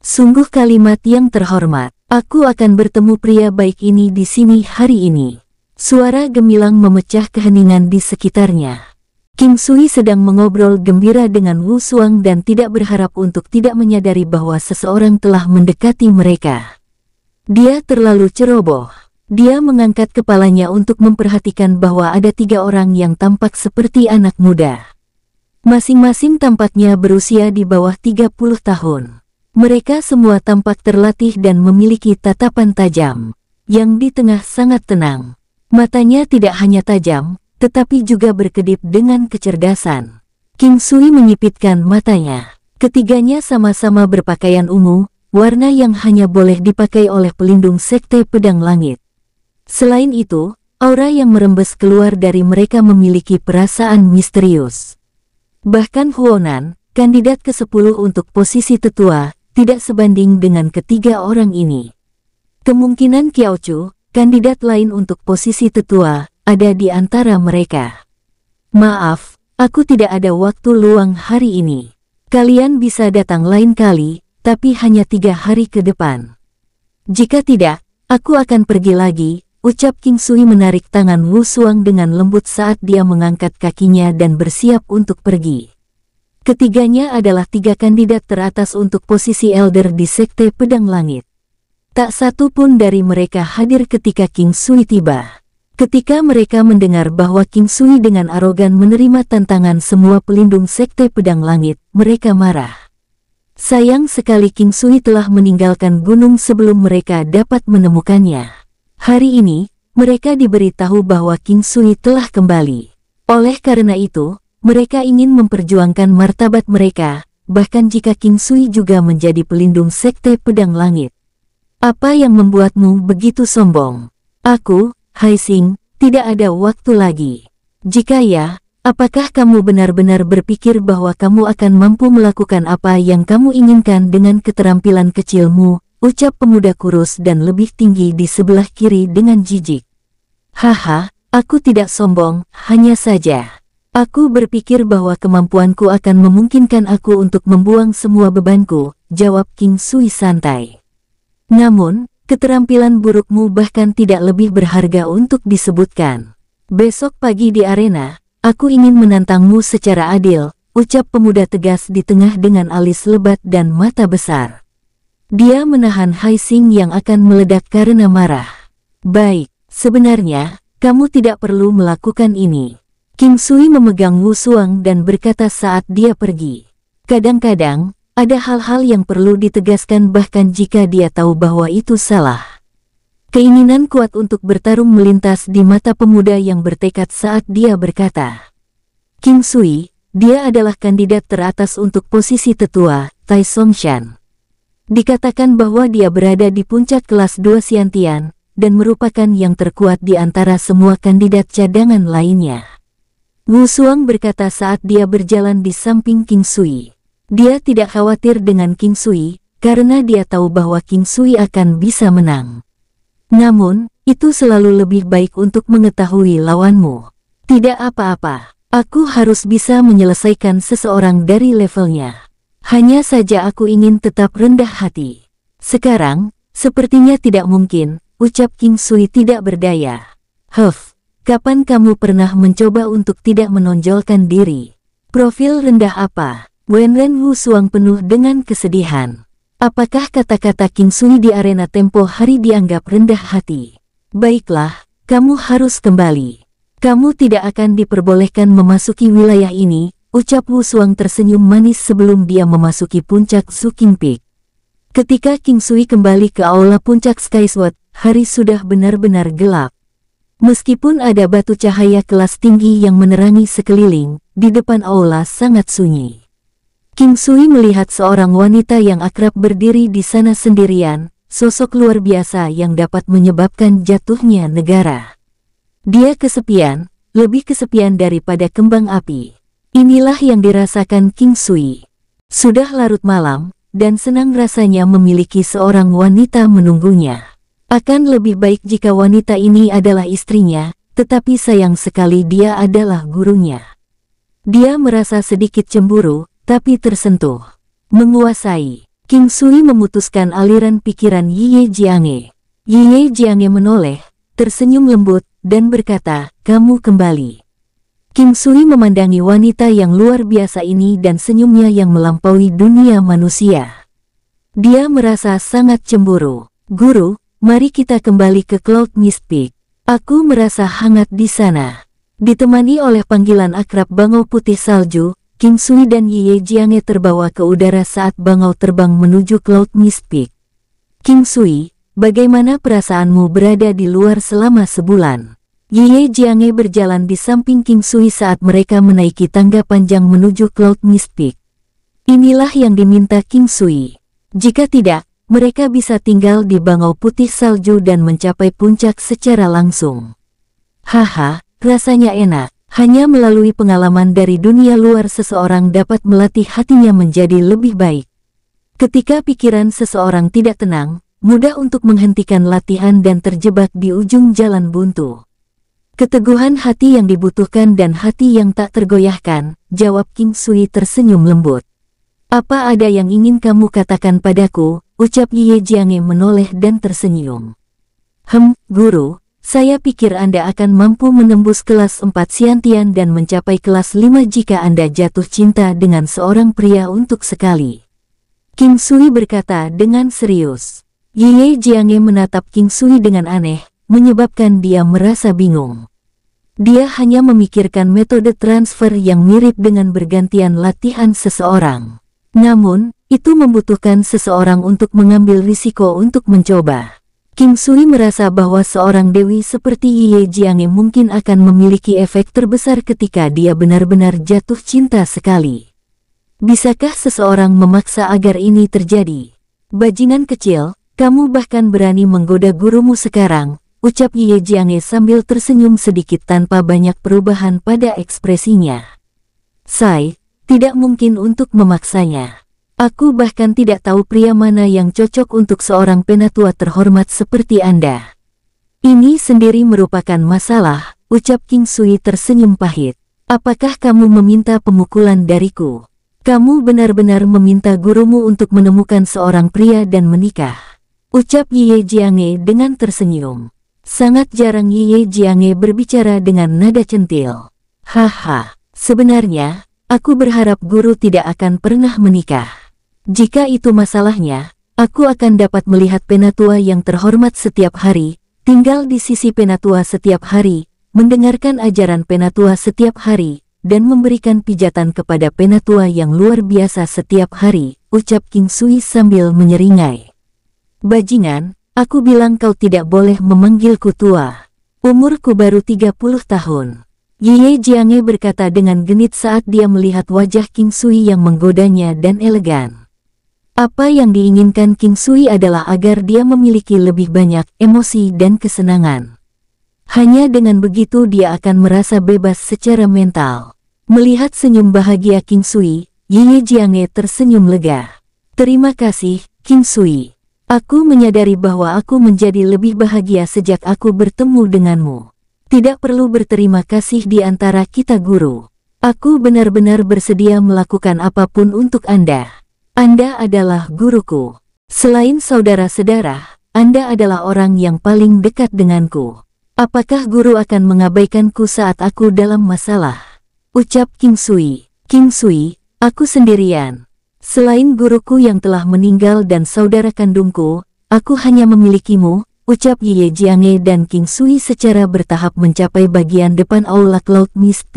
Speaker 1: Sungguh kalimat yang terhormat, aku akan bertemu pria baik ini di sini hari ini. Suara gemilang memecah keheningan di sekitarnya. King Sui sedang mengobrol gembira dengan Wu Suang dan tidak berharap untuk tidak menyadari bahwa seseorang telah mendekati mereka. Dia terlalu ceroboh. Dia mengangkat kepalanya untuk memperhatikan bahwa ada tiga orang yang tampak seperti anak muda. Masing-masing tampaknya berusia di bawah 30 tahun. Mereka semua tampak terlatih dan memiliki tatapan tajam, yang di tengah sangat tenang. Matanya tidak hanya tajam, tetapi juga berkedip dengan kecerdasan. King Sui menyipitkan matanya. Ketiganya sama-sama berpakaian ungu, warna yang hanya boleh dipakai oleh pelindung sekte pedang langit. Selain itu, aura yang merembes keluar dari mereka memiliki perasaan misterius. Bahkan Huonan, kandidat ke-10 untuk posisi tetua, tidak sebanding dengan ketiga orang ini. Kemungkinan Chu, kandidat lain untuk posisi tetua, ada di antara mereka. Maaf, aku tidak ada waktu luang hari ini. Kalian bisa datang lain kali, tapi hanya tiga hari ke depan. Jika tidak, aku akan pergi lagi, ucap King Sui menarik tangan Wu Suang dengan lembut saat dia mengangkat kakinya dan bersiap untuk pergi. Ketiganya adalah tiga kandidat teratas untuk posisi elder di Sekte Pedang Langit. Tak satu pun dari mereka hadir ketika King Sui tiba. Ketika mereka mendengar bahwa King Sui dengan arogan menerima tantangan semua pelindung Sekte Pedang Langit, mereka marah. Sayang sekali King Sui telah meninggalkan gunung sebelum mereka dapat menemukannya. Hari ini, mereka diberitahu bahwa King Sui telah kembali. Oleh karena itu, mereka ingin memperjuangkan martabat mereka, bahkan jika King Sui juga menjadi pelindung Sekte Pedang Langit. Apa yang membuatmu begitu sombong? Aku, Hai Sing, tidak ada waktu lagi. Jika ya, Apakah kamu benar-benar berpikir bahwa kamu akan mampu melakukan apa yang kamu inginkan dengan keterampilan kecilmu? Ucap pemuda kurus dan lebih tinggi di sebelah kiri dengan jijik. Haha, aku tidak sombong, hanya saja. Aku berpikir bahwa kemampuanku akan memungkinkan aku untuk membuang semua bebanku, jawab King Sui santai. Namun, keterampilan burukmu bahkan tidak lebih berharga untuk disebutkan. Besok pagi di arena, Aku ingin menantangmu secara adil, ucap pemuda tegas di tengah dengan alis lebat dan mata besar. Dia menahan Haising yang akan meledak karena marah. Baik, sebenarnya, kamu tidak perlu melakukan ini. Kim Sui memegang Wu Suang dan berkata saat dia pergi. Kadang-kadang, ada hal-hal yang perlu ditegaskan bahkan jika dia tahu bahwa itu salah. Keinginan kuat untuk bertarung melintas di mata pemuda yang bertekad saat dia berkata, King Sui, dia adalah kandidat teratas untuk posisi tetua, Tai Songshan. Dikatakan bahwa dia berada di puncak kelas 2 Siantian, dan merupakan yang terkuat di antara semua kandidat cadangan lainnya. Wu Suang berkata saat dia berjalan di samping King Sui. Dia tidak khawatir dengan King Sui, karena dia tahu bahwa King Sui akan bisa menang. Namun, itu selalu lebih baik untuk mengetahui lawanmu. Tidak apa-apa, aku harus bisa menyelesaikan seseorang dari levelnya. Hanya saja aku ingin tetap rendah hati. Sekarang, sepertinya tidak mungkin, ucap King Sui tidak berdaya. Huff, kapan kamu pernah mencoba untuk tidak menonjolkan diri? Profil rendah apa? Wen Ren Wu Suang penuh dengan kesedihan. Apakah kata-kata King di arena tempo hari dianggap rendah hati? Baiklah, kamu harus kembali. Kamu tidak akan diperbolehkan memasuki wilayah ini, ucap Wu Suang tersenyum manis sebelum dia memasuki puncak Su King Peak. Ketika King Sui kembali ke aula puncak Skyward, hari sudah benar-benar gelap. Meskipun ada batu cahaya kelas tinggi yang menerangi sekeliling, di depan aula sangat sunyi. King Sui melihat seorang wanita yang akrab berdiri di sana sendirian, sosok luar biasa yang dapat menyebabkan jatuhnya negara. Dia kesepian, lebih kesepian daripada kembang api. Inilah yang dirasakan King Sui. Sudah larut malam, dan senang rasanya memiliki seorang wanita menunggunya. Akan lebih baik jika wanita ini adalah istrinya, tetapi sayang sekali dia adalah gurunya. Dia merasa sedikit cemburu, tapi tersentuh. Menguasai, King Sui memutuskan aliran pikiran Yiye Jiange. Yiye Jiange menoleh, tersenyum lembut, dan berkata, kamu kembali. King Sui memandangi wanita yang luar biasa ini dan senyumnya yang melampaui dunia manusia. Dia merasa sangat cemburu. Guru, mari kita kembali ke Cloud Mist Aku merasa hangat di sana. Ditemani oleh panggilan akrab bangau putih salju, King Sui dan Ye Jiange terbawa ke udara saat bangau terbang menuju Cloud Mist Peak. King Sui, bagaimana perasaanmu berada di luar selama sebulan? Ye Jiange berjalan di samping King Sui saat mereka menaiki tangga panjang menuju Cloud Mist Peak. Inilah yang diminta King Sui. Jika tidak, mereka bisa tinggal di bangau putih salju dan mencapai puncak secara langsung. Haha, rasanya enak. Hanya melalui pengalaman dari dunia luar seseorang dapat melatih hatinya menjadi lebih baik. Ketika pikiran seseorang tidak tenang, mudah untuk menghentikan latihan dan terjebak di ujung jalan buntu. Keteguhan hati yang dibutuhkan dan hati yang tak tergoyahkan, jawab King Sui tersenyum lembut. Apa ada yang ingin kamu katakan padaku, ucap Ye Jiange menoleh dan tersenyum. Hem, guru, saya pikir Anda akan mampu menembus kelas 4 Siantian dan mencapai kelas 5 jika Anda jatuh cinta dengan seorang pria untuk sekali. King Sui berkata dengan serius. Ye Jiange menatap King Sui dengan aneh, menyebabkan dia merasa bingung. Dia hanya memikirkan metode transfer yang mirip dengan bergantian latihan seseorang. Namun, itu membutuhkan seseorang untuk mengambil risiko untuk mencoba. King Sui merasa bahwa seorang dewi seperti Ye Jiange mungkin akan memiliki efek terbesar ketika dia benar-benar jatuh cinta sekali. Bisakah seseorang memaksa agar ini terjadi? Bajingan kecil, kamu bahkan berani menggoda gurumu sekarang, ucap Ye Jiange sambil tersenyum sedikit tanpa banyak perubahan pada ekspresinya. Sai, tidak mungkin untuk memaksanya. Aku bahkan tidak tahu pria mana yang cocok untuk seorang penatua terhormat seperti Anda. Ini sendiri merupakan masalah, ucap King Sui tersenyum pahit. Apakah kamu meminta pemukulan dariku? Kamu benar-benar meminta gurumu untuk menemukan seorang pria dan menikah. Ucap Ye Jiange dengan tersenyum. Sangat jarang Ye Jiange berbicara dengan nada centil. Haha, sebenarnya, aku berharap guru tidak akan pernah menikah. Jika itu masalahnya, aku akan dapat melihat penatua yang terhormat setiap hari, tinggal di sisi penatua setiap hari, mendengarkan ajaran penatua setiap hari, dan memberikan pijatan kepada penatua yang luar biasa setiap hari, ucap King Sui sambil menyeringai. Bajingan, aku bilang kau tidak boleh memanggilku tua. Umurku baru 30 tahun. Ye Jiange berkata dengan genit saat dia melihat wajah King Sui yang menggodanya dan elegan. Apa yang diinginkan King Sui adalah agar dia memiliki lebih banyak emosi dan kesenangan. Hanya dengan begitu dia akan merasa bebas secara mental. Melihat senyum bahagia King Sui, Yiye Jiange tersenyum lega. Terima kasih, King Sui. Aku menyadari bahwa aku menjadi lebih bahagia sejak aku bertemu denganmu. Tidak perlu berterima kasih di antara kita guru. Aku benar-benar bersedia melakukan apapun untuk Anda. Anda adalah guruku. Selain saudara sedarah, Anda adalah orang yang paling dekat denganku. Apakah guru akan mengabaikanku saat aku dalam masalah? Ucap King Sui. King Sui, aku sendirian. Selain guruku yang telah meninggal dan saudara kandungku, aku hanya memilikimu, ucap Ye Jiange dan King Sui secara bertahap mencapai bagian depan aula Cloud Mist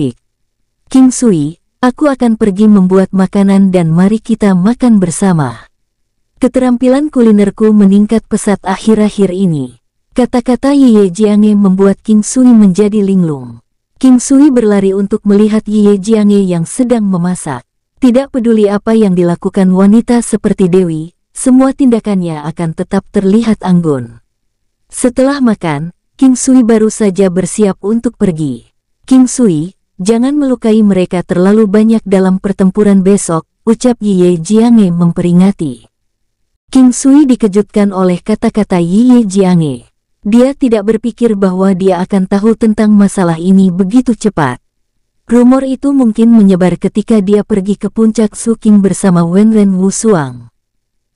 Speaker 1: King Sui, Aku akan pergi membuat makanan dan mari kita makan bersama. Keterampilan kulinerku meningkat pesat akhir-akhir ini. Kata-kata Yeye Jiange membuat King Sui menjadi linglung. King Sui berlari untuk melihat Yeye Jiange yang sedang memasak. Tidak peduli apa yang dilakukan wanita seperti Dewi, semua tindakannya akan tetap terlihat anggun. Setelah makan, King Sui baru saja bersiap untuk pergi. King Sui, Jangan melukai mereka terlalu banyak dalam pertempuran besok, ucap Yiye Jiange memperingati. King Sui dikejutkan oleh kata-kata Yiye Jiange. Dia tidak berpikir bahwa dia akan tahu tentang masalah ini begitu cepat. Rumor itu mungkin menyebar ketika dia pergi ke puncak Suking bersama Wenren Suang.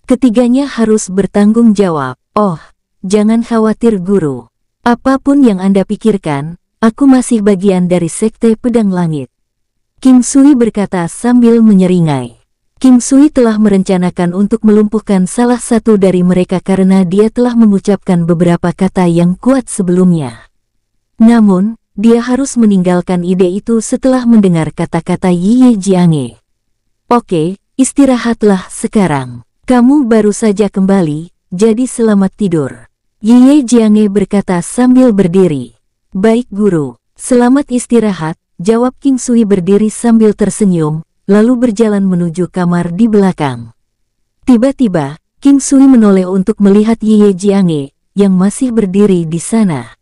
Speaker 1: Ketiganya harus bertanggung jawab. Oh, jangan khawatir guru. Apapun yang Anda pikirkan, aku masih bagian dari sekte pedang langit. King Sui berkata sambil menyeringai. King Sui telah merencanakan untuk melumpuhkan salah satu dari mereka karena dia telah mengucapkan beberapa kata yang kuat sebelumnya. Namun, dia harus meninggalkan ide itu setelah mendengar kata-kata Yiye Jiange. Oke, istirahatlah sekarang. Kamu baru saja kembali, jadi selamat tidur. Yiye Jiange berkata sambil berdiri. Baik guru, selamat istirahat, jawab King Sui berdiri sambil tersenyum, lalu berjalan menuju kamar di belakang. Tiba-tiba, King Sui menoleh untuk melihat Ye Jiange, yang masih berdiri di sana.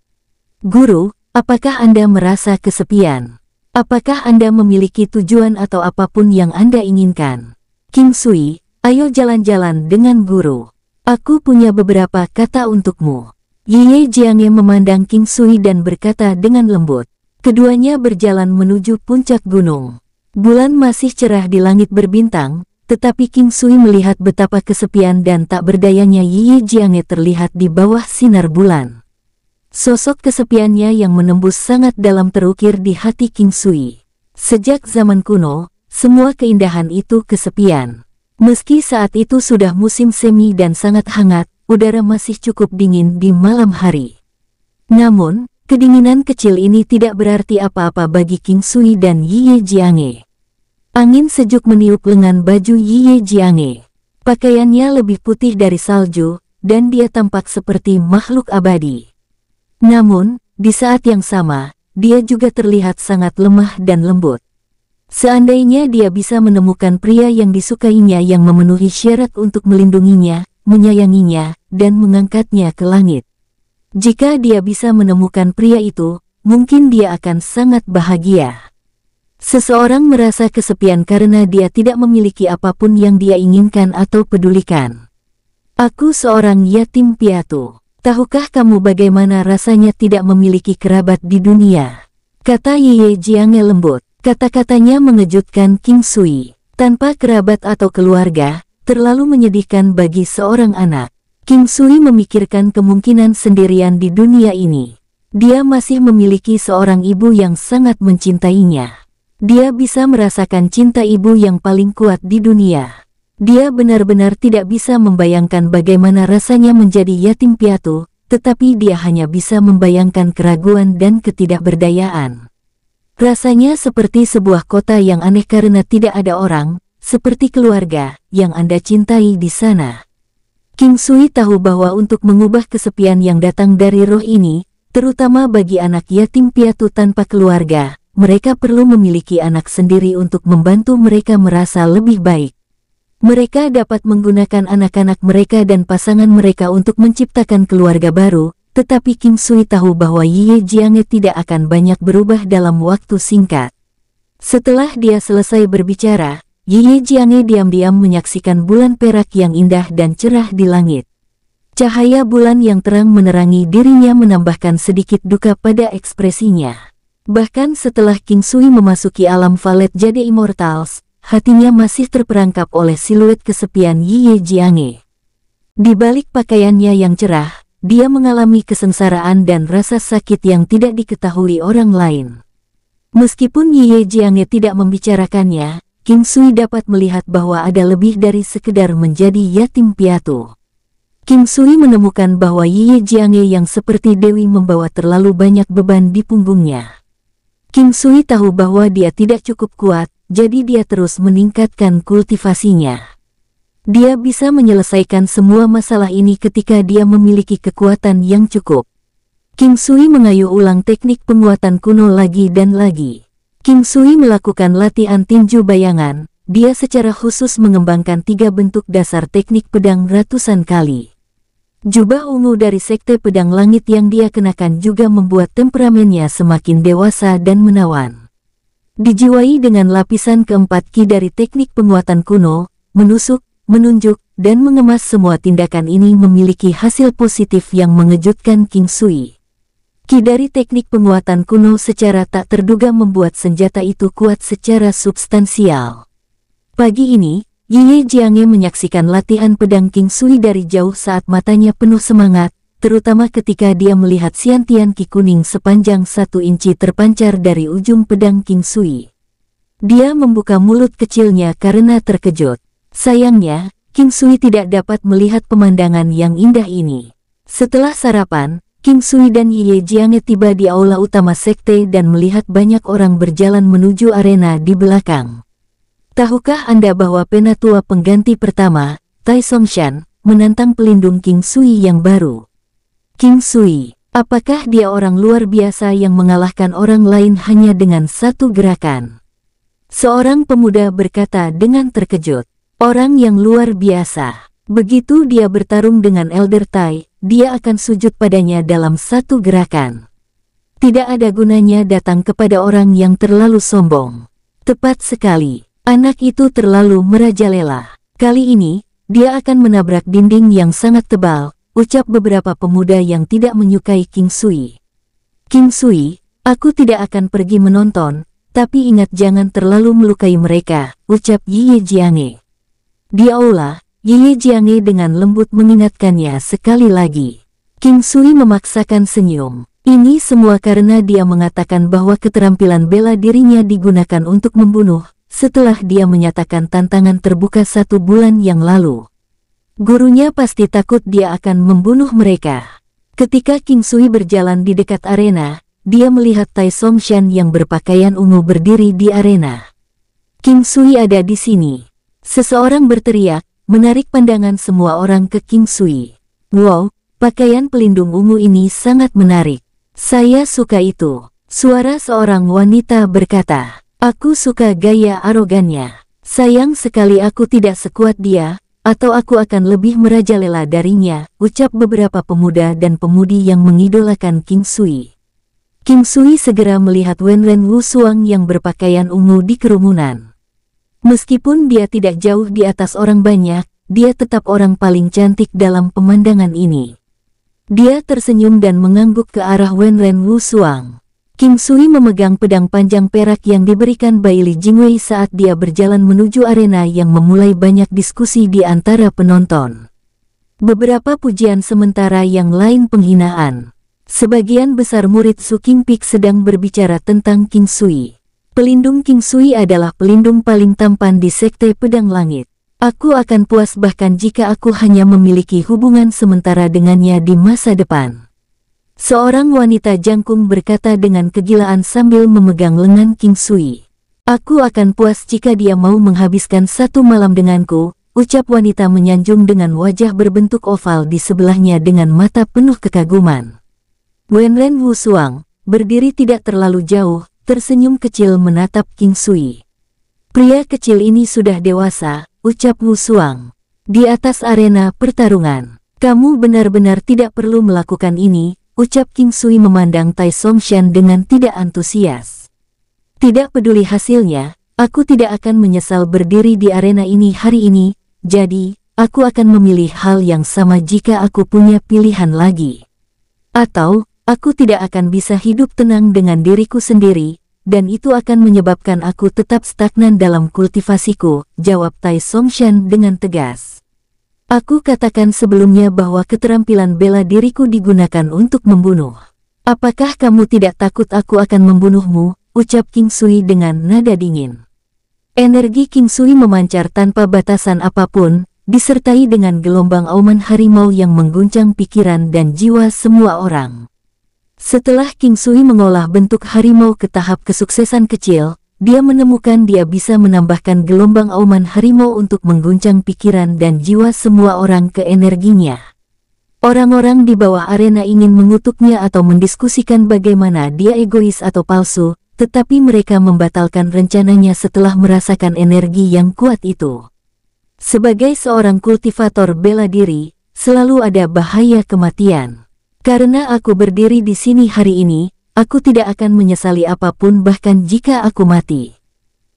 Speaker 1: Guru, apakah Anda merasa kesepian? Apakah Anda memiliki tujuan atau apapun yang Anda inginkan? King Sui, ayo jalan-jalan dengan guru. Aku punya beberapa kata untukmu. Yiye Jiang'e memandang King Sui dan berkata dengan lembut. Keduanya berjalan menuju puncak gunung. Bulan masih cerah di langit berbintang, tetapi King Sui melihat betapa kesepian dan tak berdayanya Yiye Jiang'e terlihat di bawah sinar bulan. Sosok kesepiannya yang menembus sangat dalam terukir di hati King Sui. Sejak zaman kuno, semua keindahan itu kesepian. Meski saat itu sudah musim semi dan sangat hangat, udara masih cukup dingin di malam hari. Namun, kedinginan kecil ini tidak berarti apa-apa bagi King Sui dan Yiye Jiange. Angin sejuk meniup lengan baju Yiye Jiange. Pakaiannya lebih putih dari salju, dan dia tampak seperti makhluk abadi. Namun, di saat yang sama, dia juga terlihat sangat lemah dan lembut. Seandainya dia bisa menemukan pria yang disukainya yang memenuhi syarat untuk melindunginya, menyayanginya, dan mengangkatnya ke langit. Jika dia bisa menemukan pria itu, mungkin dia akan sangat bahagia. Seseorang merasa kesepian karena dia tidak memiliki apapun yang dia inginkan atau pedulikan. Aku seorang yatim piatu. Tahukah kamu bagaimana rasanya tidak memiliki kerabat di dunia? Kata Ye Ye Jiange lembut. Kata-katanya mengejutkan King Sui. Tanpa kerabat atau keluarga, terlalu menyedihkan bagi seorang anak. Kim Sui memikirkan kemungkinan sendirian di dunia ini. Dia masih memiliki seorang ibu yang sangat mencintainya. Dia bisa merasakan cinta ibu yang paling kuat di dunia. Dia benar-benar tidak bisa membayangkan bagaimana rasanya menjadi yatim piatu, tetapi dia hanya bisa membayangkan keraguan dan ketidakberdayaan. Rasanya seperti sebuah kota yang aneh karena tidak ada orang, seperti keluarga yang Anda cintai di sana. King Sui tahu bahwa untuk mengubah kesepian yang datang dari roh ini, terutama bagi anak yatim piatu tanpa keluarga, mereka perlu memiliki anak sendiri untuk membantu mereka merasa lebih baik. Mereka dapat menggunakan anak-anak mereka dan pasangan mereka untuk menciptakan keluarga baru, tetapi King Sui tahu bahwa Ye Jiange tidak akan banyak berubah dalam waktu singkat. Setelah dia selesai berbicara, Yi Ye Jiange diam-diam menyaksikan bulan perak yang indah dan cerah di langit. Cahaya bulan yang terang menerangi dirinya menambahkan sedikit duka pada ekspresinya. Bahkan setelah King Sui memasuki alam valet jadi immortals, hatinya masih terperangkap oleh siluet kesepian Yi Yiye Jiange. Di balik pakaiannya yang cerah, dia mengalami kesengsaraan dan rasa sakit yang tidak diketahui orang lain. Meskipun Yi Yiye Jiange tidak membicarakannya, Kingsui Sui dapat melihat bahwa ada lebih dari sekedar menjadi yatim piatu. Kingsui Sui menemukan bahwa Yiye Jiange yang seperti Dewi membawa terlalu banyak beban di punggungnya. Kingsui Sui tahu bahwa dia tidak cukup kuat, jadi dia terus meningkatkan kultivasinya. Dia bisa menyelesaikan semua masalah ini ketika dia memiliki kekuatan yang cukup. Kingsui Sui mengayuh ulang teknik penguatan kuno lagi dan lagi. Kingsui Sui melakukan latihan tinju bayangan, dia secara khusus mengembangkan tiga bentuk dasar teknik pedang ratusan kali. Jubah ungu dari Sekte Pedang Langit yang dia kenakan juga membuat temperamennya semakin dewasa dan menawan. Dijiwai dengan lapisan keempat ki dari teknik penguatan kuno, menusuk, menunjuk, dan mengemas semua tindakan ini memiliki hasil positif yang mengejutkan King Sui. Ki dari teknik penguatan kuno secara tak terduga membuat senjata itu kuat secara substansial. Pagi ini, Yiye Jiange menyaksikan latihan pedang King Sui dari jauh saat matanya penuh semangat, terutama ketika dia melihat siantian Ki kuning sepanjang satu inci terpancar dari ujung pedang King Sui. Dia membuka mulut kecilnya karena terkejut. Sayangnya, King Sui tidak dapat melihat pemandangan yang indah ini. Setelah sarapan, King Sui dan Ye Jiange tiba di aula utama sekte dan melihat banyak orang berjalan menuju arena di belakang. Tahukah Anda bahwa penatua pengganti pertama, Tai Songshan, menantang pelindung King Sui yang baru? King Sui, apakah dia orang luar biasa yang mengalahkan orang lain hanya dengan satu gerakan? Seorang pemuda berkata dengan terkejut, orang yang luar biasa. Begitu dia bertarung dengan Elder Tai, dia akan sujud padanya dalam satu gerakan. Tidak ada gunanya datang kepada orang yang terlalu sombong. Tepat sekali, anak itu terlalu merajalela. Kali ini, dia akan menabrak dinding yang sangat tebal, ucap beberapa pemuda yang tidak menyukai King Sui. King Sui, aku tidak akan pergi menonton, tapi ingat jangan terlalu melukai mereka, ucap Yi Jiange. Di aula, Ye Jiange dengan lembut mengingatkannya sekali lagi. King Sui memaksakan senyum. Ini semua karena dia mengatakan bahwa keterampilan bela dirinya digunakan untuk membunuh, setelah dia menyatakan tantangan terbuka satu bulan yang lalu. Gurunya pasti takut dia akan membunuh mereka. Ketika King Sui berjalan di dekat arena, dia melihat Tai Shan yang berpakaian ungu berdiri di arena. King Sui ada di sini. Seseorang berteriak, menarik pandangan semua orang ke King Sui. Wow, pakaian pelindung ungu ini sangat menarik. Saya suka itu. Suara seorang wanita berkata, Aku suka gaya arogannya. Sayang sekali aku tidak sekuat dia, atau aku akan lebih merajalela darinya, ucap beberapa pemuda dan pemudi yang mengidolakan King Sui. King Sui segera melihat Wen Ren Wu Suang yang berpakaian ungu di kerumunan. Meskipun dia tidak jauh di atas orang banyak, dia tetap orang paling cantik dalam pemandangan ini. Dia tersenyum dan mengangguk ke arah Wenren Suang. Kim Sui memegang pedang panjang perak yang diberikan Bailey Jingwei saat dia berjalan menuju arena yang memulai banyak diskusi di antara penonton. Beberapa pujian sementara yang lain penghinaan. Sebagian besar murid Su Kingpik sedang berbicara tentang Kim Sui. Pelindung King Sui adalah pelindung paling tampan di Sekte Pedang Langit. Aku akan puas bahkan jika aku hanya memiliki hubungan sementara dengannya di masa depan. Seorang wanita jangkung berkata dengan kegilaan sambil memegang lengan King Sui. Aku akan puas jika dia mau menghabiskan satu malam denganku, ucap wanita menyanjung dengan wajah berbentuk oval di sebelahnya dengan mata penuh kekaguman. Wenren Wu Suang, berdiri tidak terlalu jauh, tersenyum kecil menatap King Sui. Pria kecil ini sudah dewasa, ucap Wu Suang. Di atas arena pertarungan, kamu benar-benar tidak perlu melakukan ini, ucap King Sui memandang Tai Songshan dengan tidak antusias. Tidak peduli hasilnya, aku tidak akan menyesal berdiri di arena ini hari ini, jadi, aku akan memilih hal yang sama jika aku punya pilihan lagi. Atau, Aku tidak akan bisa hidup tenang dengan diriku sendiri, dan itu akan menyebabkan aku tetap stagnan dalam kultivasiku, jawab Tai Songshan dengan tegas. Aku katakan sebelumnya bahwa keterampilan bela diriku digunakan untuk membunuh. Apakah kamu tidak takut aku akan membunuhmu? Ucap King Sui dengan nada dingin. Energi King Sui memancar tanpa batasan apapun, disertai dengan gelombang auman harimau yang mengguncang pikiran dan jiwa semua orang. Setelah King Sui mengolah bentuk harimau ke tahap kesuksesan kecil, dia menemukan dia bisa menambahkan gelombang auman harimau untuk mengguncang pikiran dan jiwa semua orang ke energinya. Orang-orang di bawah arena ingin mengutuknya atau mendiskusikan bagaimana dia egois atau palsu, tetapi mereka membatalkan rencananya setelah merasakan energi yang kuat itu. Sebagai seorang kultivator bela diri, selalu ada bahaya kematian. Karena aku berdiri di sini hari ini, aku tidak akan menyesali apapun bahkan jika aku mati.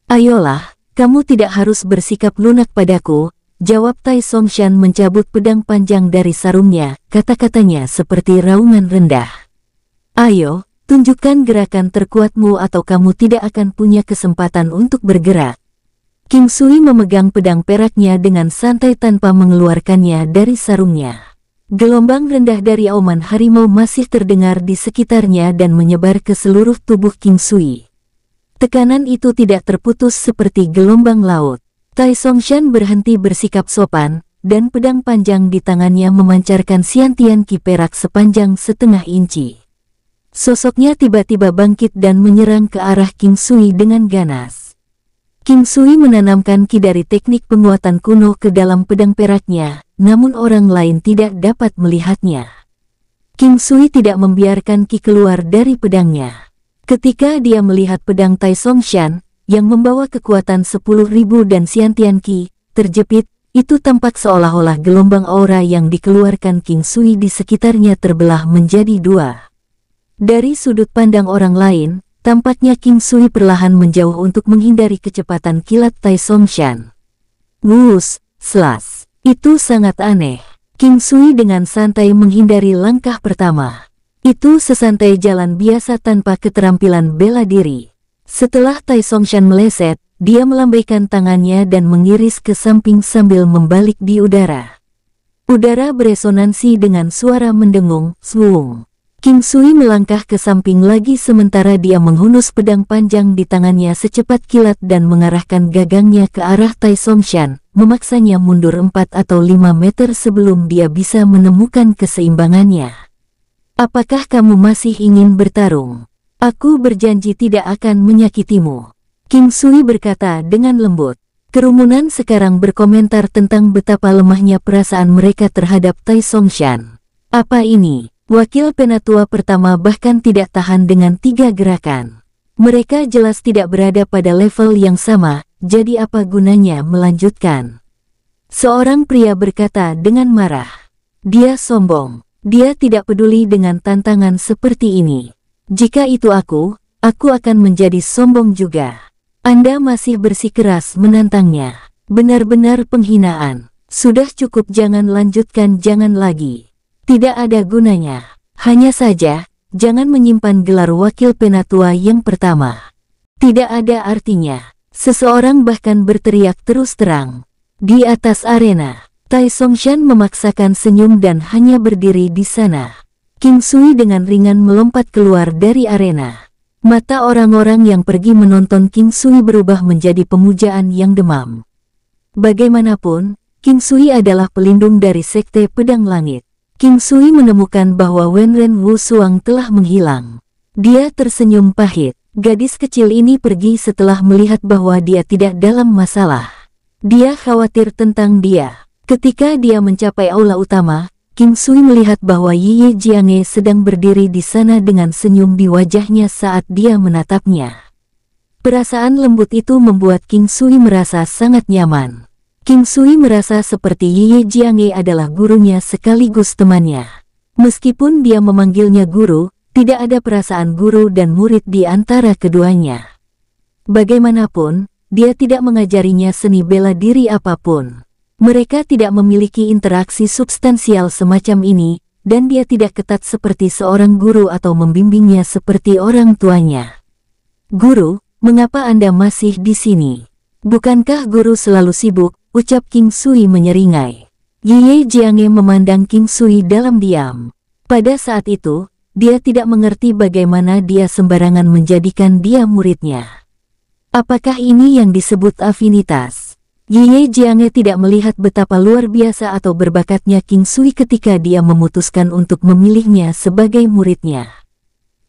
Speaker 1: Ayolah, kamu tidak harus bersikap lunak padaku, jawab Tai Songshan mencabut pedang panjang dari sarungnya, kata-katanya seperti raungan rendah. Ayo, tunjukkan gerakan terkuatmu atau kamu tidak akan punya kesempatan untuk bergerak. King Sui memegang pedang peraknya dengan santai tanpa mengeluarkannya dari sarungnya. Gelombang rendah dari auman harimau masih terdengar di sekitarnya dan menyebar ke seluruh tubuh King Sui. Tekanan itu tidak terputus seperti gelombang laut. Tai Songshan berhenti bersikap sopan, dan pedang panjang di tangannya memancarkan siantian kiperak sepanjang setengah inci. Sosoknya tiba-tiba bangkit dan menyerang ke arah King Sui dengan ganas. King Sui menanamkan ki dari teknik penguatan kuno ke dalam pedang peraknya, namun orang lain tidak dapat melihatnya. King Sui tidak membiarkan ki keluar dari pedangnya. Ketika dia melihat pedang Tai Songshan, yang membawa kekuatan 10.000 dan siantian Ki terjepit, itu tampak seolah-olah gelombang aura yang dikeluarkan King Sui di sekitarnya terbelah menjadi dua. Dari sudut pandang orang lain, Tampaknya King Sui perlahan menjauh untuk menghindari kecepatan kilat Tai Songshan. Wus, selas. Itu sangat aneh. King Sui dengan santai menghindari langkah pertama. Itu sesantai jalan biasa tanpa keterampilan bela diri. Setelah Tai Songshan meleset, dia melambaikan tangannya dan mengiris ke samping sambil membalik di udara. Udara beresonansi dengan suara mendengung, swung. King Sui melangkah ke samping lagi sementara dia menghunus pedang panjang di tangannya secepat kilat dan mengarahkan gagangnya ke arah Tai Songshan, memaksanya mundur 4 atau 5 meter sebelum dia bisa menemukan keseimbangannya. Apakah kamu masih ingin bertarung? Aku berjanji tidak akan menyakitimu. King Sui berkata dengan lembut. Kerumunan sekarang berkomentar tentang betapa lemahnya perasaan mereka terhadap Tai Songshan. Apa ini? Wakil Penatua pertama bahkan tidak tahan dengan tiga gerakan. Mereka jelas tidak berada pada level yang sama, jadi apa gunanya melanjutkan? Seorang pria berkata dengan marah. Dia sombong. Dia tidak peduli dengan tantangan seperti ini. Jika itu aku, aku akan menjadi sombong juga. Anda masih bersikeras menantangnya. Benar-benar penghinaan. Sudah cukup jangan lanjutkan jangan lagi. Tidak ada gunanya. Hanya saja, jangan menyimpan gelar wakil penatua yang pertama. Tidak ada artinya. Seseorang bahkan berteriak terus terang. Di atas arena, Tai Songshan memaksakan senyum dan hanya berdiri di sana. King Sui dengan ringan melompat keluar dari arena. Mata orang-orang yang pergi menonton King Sui berubah menjadi pemujaan yang demam. Bagaimanapun, King Sui adalah pelindung dari Sekte Pedang Langit. King Sui menemukan bahwa Wenren Wu Suang telah menghilang. Dia tersenyum pahit. Gadis kecil ini pergi setelah melihat bahwa dia tidak dalam masalah. Dia khawatir tentang dia. Ketika dia mencapai aula utama, King Sui melihat bahwa Yi Jiange sedang berdiri di sana dengan senyum di wajahnya saat dia menatapnya. Perasaan lembut itu membuat King Sui merasa sangat nyaman. King Sui merasa seperti Yiye Jiange adalah gurunya sekaligus temannya. Meskipun dia memanggilnya guru, tidak ada perasaan guru dan murid di antara keduanya. Bagaimanapun, dia tidak mengajarinya seni bela diri apapun. Mereka tidak memiliki interaksi substansial semacam ini, dan dia tidak ketat seperti seorang guru atau membimbingnya seperti orang tuanya. Guru, mengapa Anda masih di sini? Bukankah guru selalu sibuk, ucap King Sui menyeringai. Yiye Jiange memandang King Sui dalam diam. Pada saat itu, dia tidak mengerti bagaimana dia sembarangan menjadikan dia muridnya. Apakah ini yang disebut afinitas? Yiye Jiange tidak melihat betapa luar biasa atau berbakatnya King Sui ketika dia memutuskan untuk memilihnya sebagai muridnya.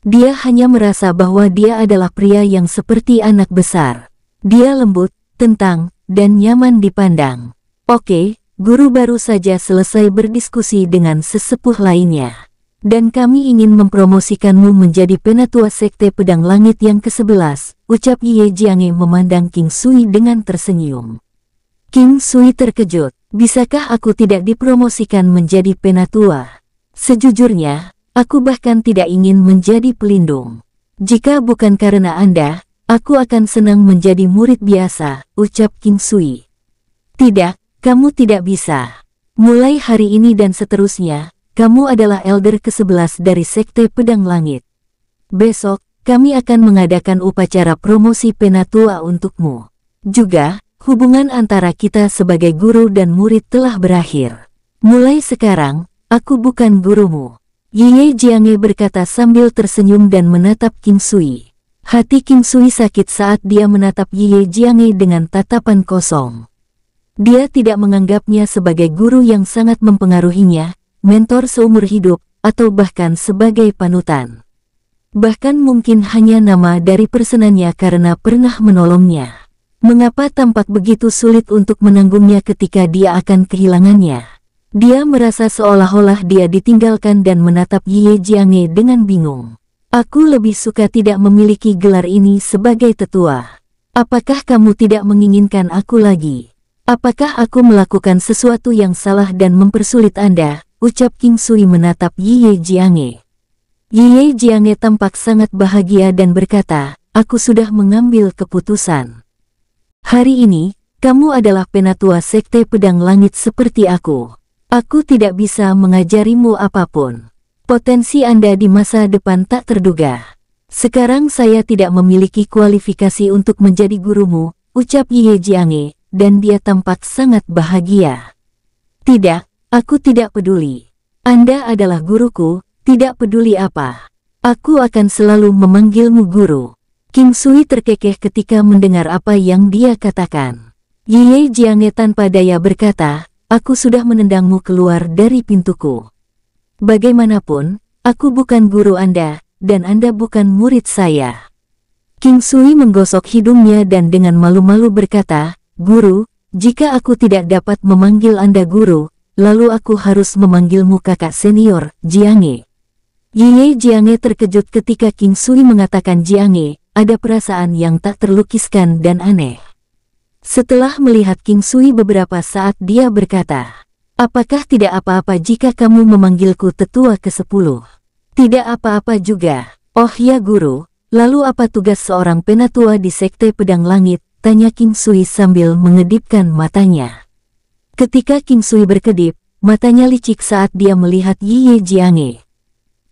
Speaker 1: Dia hanya merasa bahwa dia adalah pria yang seperti anak besar. Dia lembut, tentang, dan nyaman dipandang. Oke, guru baru saja selesai berdiskusi dengan sesepuh lainnya. Dan kami ingin mempromosikanmu menjadi penatua sekte pedang langit yang ke-11, ucap Ye Jiange memandang King Sui dengan tersenyum. King Sui terkejut, bisakah aku tidak dipromosikan menjadi penatua? Sejujurnya, aku bahkan tidak ingin menjadi pelindung. Jika bukan karena Anda, Aku akan senang menjadi murid biasa, ucap King Sui. Tidak, kamu tidak bisa. Mulai hari ini dan seterusnya, kamu adalah elder ke-11 dari Sekte Pedang Langit. Besok, kami akan mengadakan upacara promosi penatua untukmu. Juga, hubungan antara kita sebagai guru dan murid telah berakhir. Mulai sekarang, aku bukan gurumu. Yiye Jiange berkata sambil tersenyum dan menatap King Sui. Hati King Sui sakit saat dia menatap Ye Jiange dengan tatapan kosong. Dia tidak menganggapnya sebagai guru yang sangat mempengaruhinya, mentor seumur hidup, atau bahkan sebagai panutan. Bahkan mungkin hanya nama dari persenannya karena pernah menolongnya. Mengapa tampak begitu sulit untuk menanggungnya ketika dia akan kehilangannya? Dia merasa seolah-olah dia ditinggalkan dan menatap Ye Jiange dengan bingung. Aku lebih suka tidak memiliki gelar ini sebagai tetua. Apakah kamu tidak menginginkan aku lagi? Apakah aku melakukan sesuatu yang salah dan mempersulit Anda? Ucap King Sui menatap Yiye Jiange. Yiye Jiange tampak sangat bahagia dan berkata, aku sudah mengambil keputusan. Hari ini, kamu adalah penatua sekte pedang langit seperti aku. Aku tidak bisa mengajarimu apapun. Potensi Anda di masa depan tak terduga. Sekarang saya tidak memiliki kualifikasi untuk menjadi gurumu, ucap Ye Jiange, dan dia tampak sangat bahagia. Tidak, aku tidak peduli. Anda adalah guruku, tidak peduli apa. Aku akan selalu memanggilmu guru. King Sui terkekeh ketika mendengar apa yang dia katakan. Ye Jiange tanpa daya berkata, aku sudah menendangmu keluar dari pintuku. Bagaimanapun, aku bukan guru Anda, dan Anda bukan murid saya. King Sui menggosok hidungnya dan dengan malu-malu berkata, Guru, jika aku tidak dapat memanggil Anda guru, lalu aku harus memanggilmu kakak senior, Jiange. Yiye Jiange terkejut ketika King Sui mengatakan Jiange, ada perasaan yang tak terlukiskan dan aneh. Setelah melihat King Sui beberapa saat dia berkata, Apakah tidak apa-apa jika kamu memanggilku tetua ke sepuluh? Tidak apa-apa juga. Oh ya guru, lalu apa tugas seorang penatua di Sekte Pedang Langit? Tanya King Sui sambil mengedipkan matanya. Ketika King Sui berkedip, matanya licik saat dia melihat Yi Ye Jiange.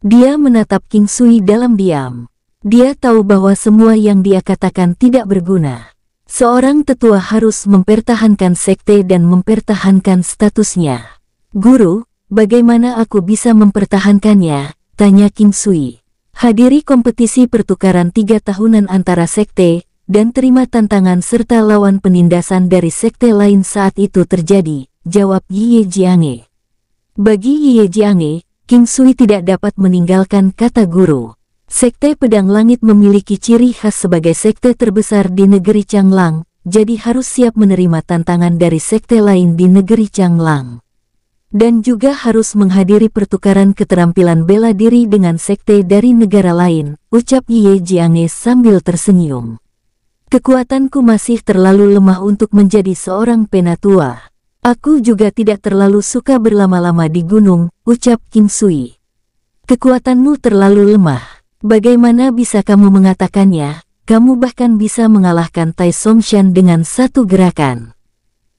Speaker 1: Dia menatap King Sui dalam diam. Dia tahu bahwa semua yang dia katakan tidak berguna. Seorang tetua harus mempertahankan sekte dan mempertahankan statusnya. Guru, bagaimana aku bisa mempertahankannya? Tanya Kim Sui. Hadiri kompetisi pertukaran tiga tahunan antara sekte, dan terima tantangan serta lawan penindasan dari sekte lain saat itu terjadi, jawab Yiye Jiange. Bagi Yiye Jiange, Kim Sui tidak dapat meninggalkan kata guru. Sekte Pedang Langit memiliki ciri khas sebagai sekte terbesar di negeri Changlang, jadi harus siap menerima tantangan dari sekte lain di negeri Changlang. Dan juga harus menghadiri pertukaran keterampilan bela diri dengan sekte dari negara lain, ucap Ye Jiange sambil tersenyum. Kekuatanku masih terlalu lemah untuk menjadi seorang penatua. Aku juga tidak terlalu suka berlama-lama di gunung, ucap Kim Sui. Kekuatanmu terlalu lemah. Bagaimana bisa kamu mengatakannya? Kamu bahkan bisa mengalahkan Tai Songshan dengan satu gerakan.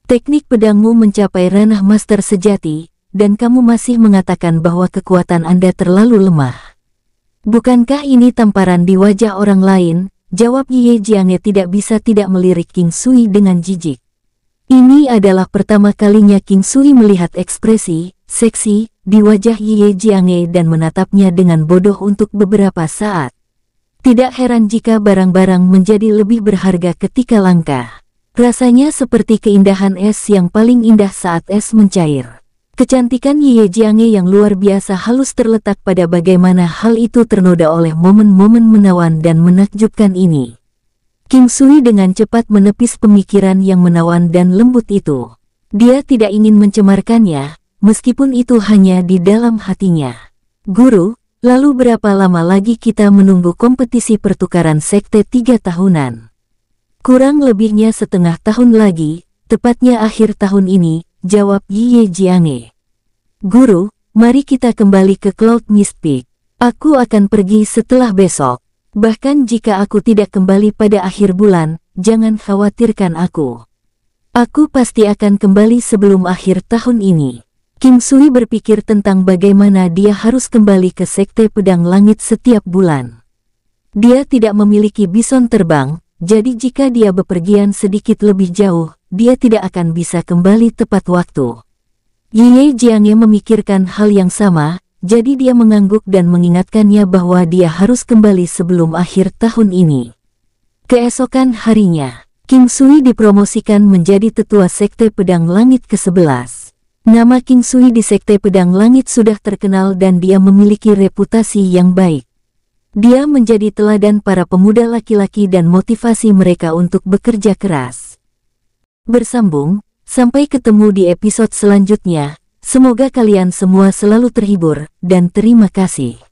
Speaker 1: Teknik pedangmu mencapai ranah master sejati, dan kamu masih mengatakan bahwa kekuatan Anda terlalu lemah. Bukankah ini tamparan di wajah orang lain? Jawab Ye Jiange tidak bisa tidak melirik King Sui dengan jijik. Ini adalah pertama kalinya King Sui melihat ekspresi, seksi, di wajah Ye Jiange dan menatapnya dengan bodoh untuk beberapa saat. Tidak heran jika barang-barang menjadi lebih berharga ketika langka. Rasanya seperti keindahan es yang paling indah saat es mencair. Kecantikan Ye Jiange yang luar biasa halus terletak pada bagaimana hal itu ternoda oleh momen-momen menawan dan menakjubkan ini. King Sui dengan cepat menepis pemikiran yang menawan dan lembut itu. Dia tidak ingin mencemarkannya, meskipun itu hanya di dalam hatinya. Guru, lalu berapa lama lagi kita menunggu kompetisi pertukaran sekte tiga tahunan? Kurang lebihnya setengah tahun lagi, tepatnya akhir tahun ini, jawab Yiye Jiange. Guru, mari kita kembali ke Cloud Mist Peak. Aku akan pergi setelah besok. Bahkan jika aku tidak kembali pada akhir bulan, jangan khawatirkan aku. Aku pasti akan kembali sebelum akhir tahun ini. Kim Sui berpikir tentang bagaimana dia harus kembali ke Sekte Pedang Langit setiap bulan. Dia tidak memiliki bison terbang, jadi jika dia bepergian sedikit lebih jauh, dia tidak akan bisa kembali tepat waktu. Ye Jiangye memikirkan hal yang sama, jadi dia mengangguk dan mengingatkannya bahwa dia harus kembali sebelum akhir tahun ini. Keesokan harinya, King Sui dipromosikan menjadi tetua Sekte Pedang Langit ke-11. Nama King Sui di Sekte Pedang Langit sudah terkenal dan dia memiliki reputasi yang baik. Dia menjadi teladan para pemuda laki-laki dan motivasi mereka untuk bekerja keras. Bersambung, Sampai ketemu di episode selanjutnya. Semoga kalian semua selalu terhibur, dan terima kasih.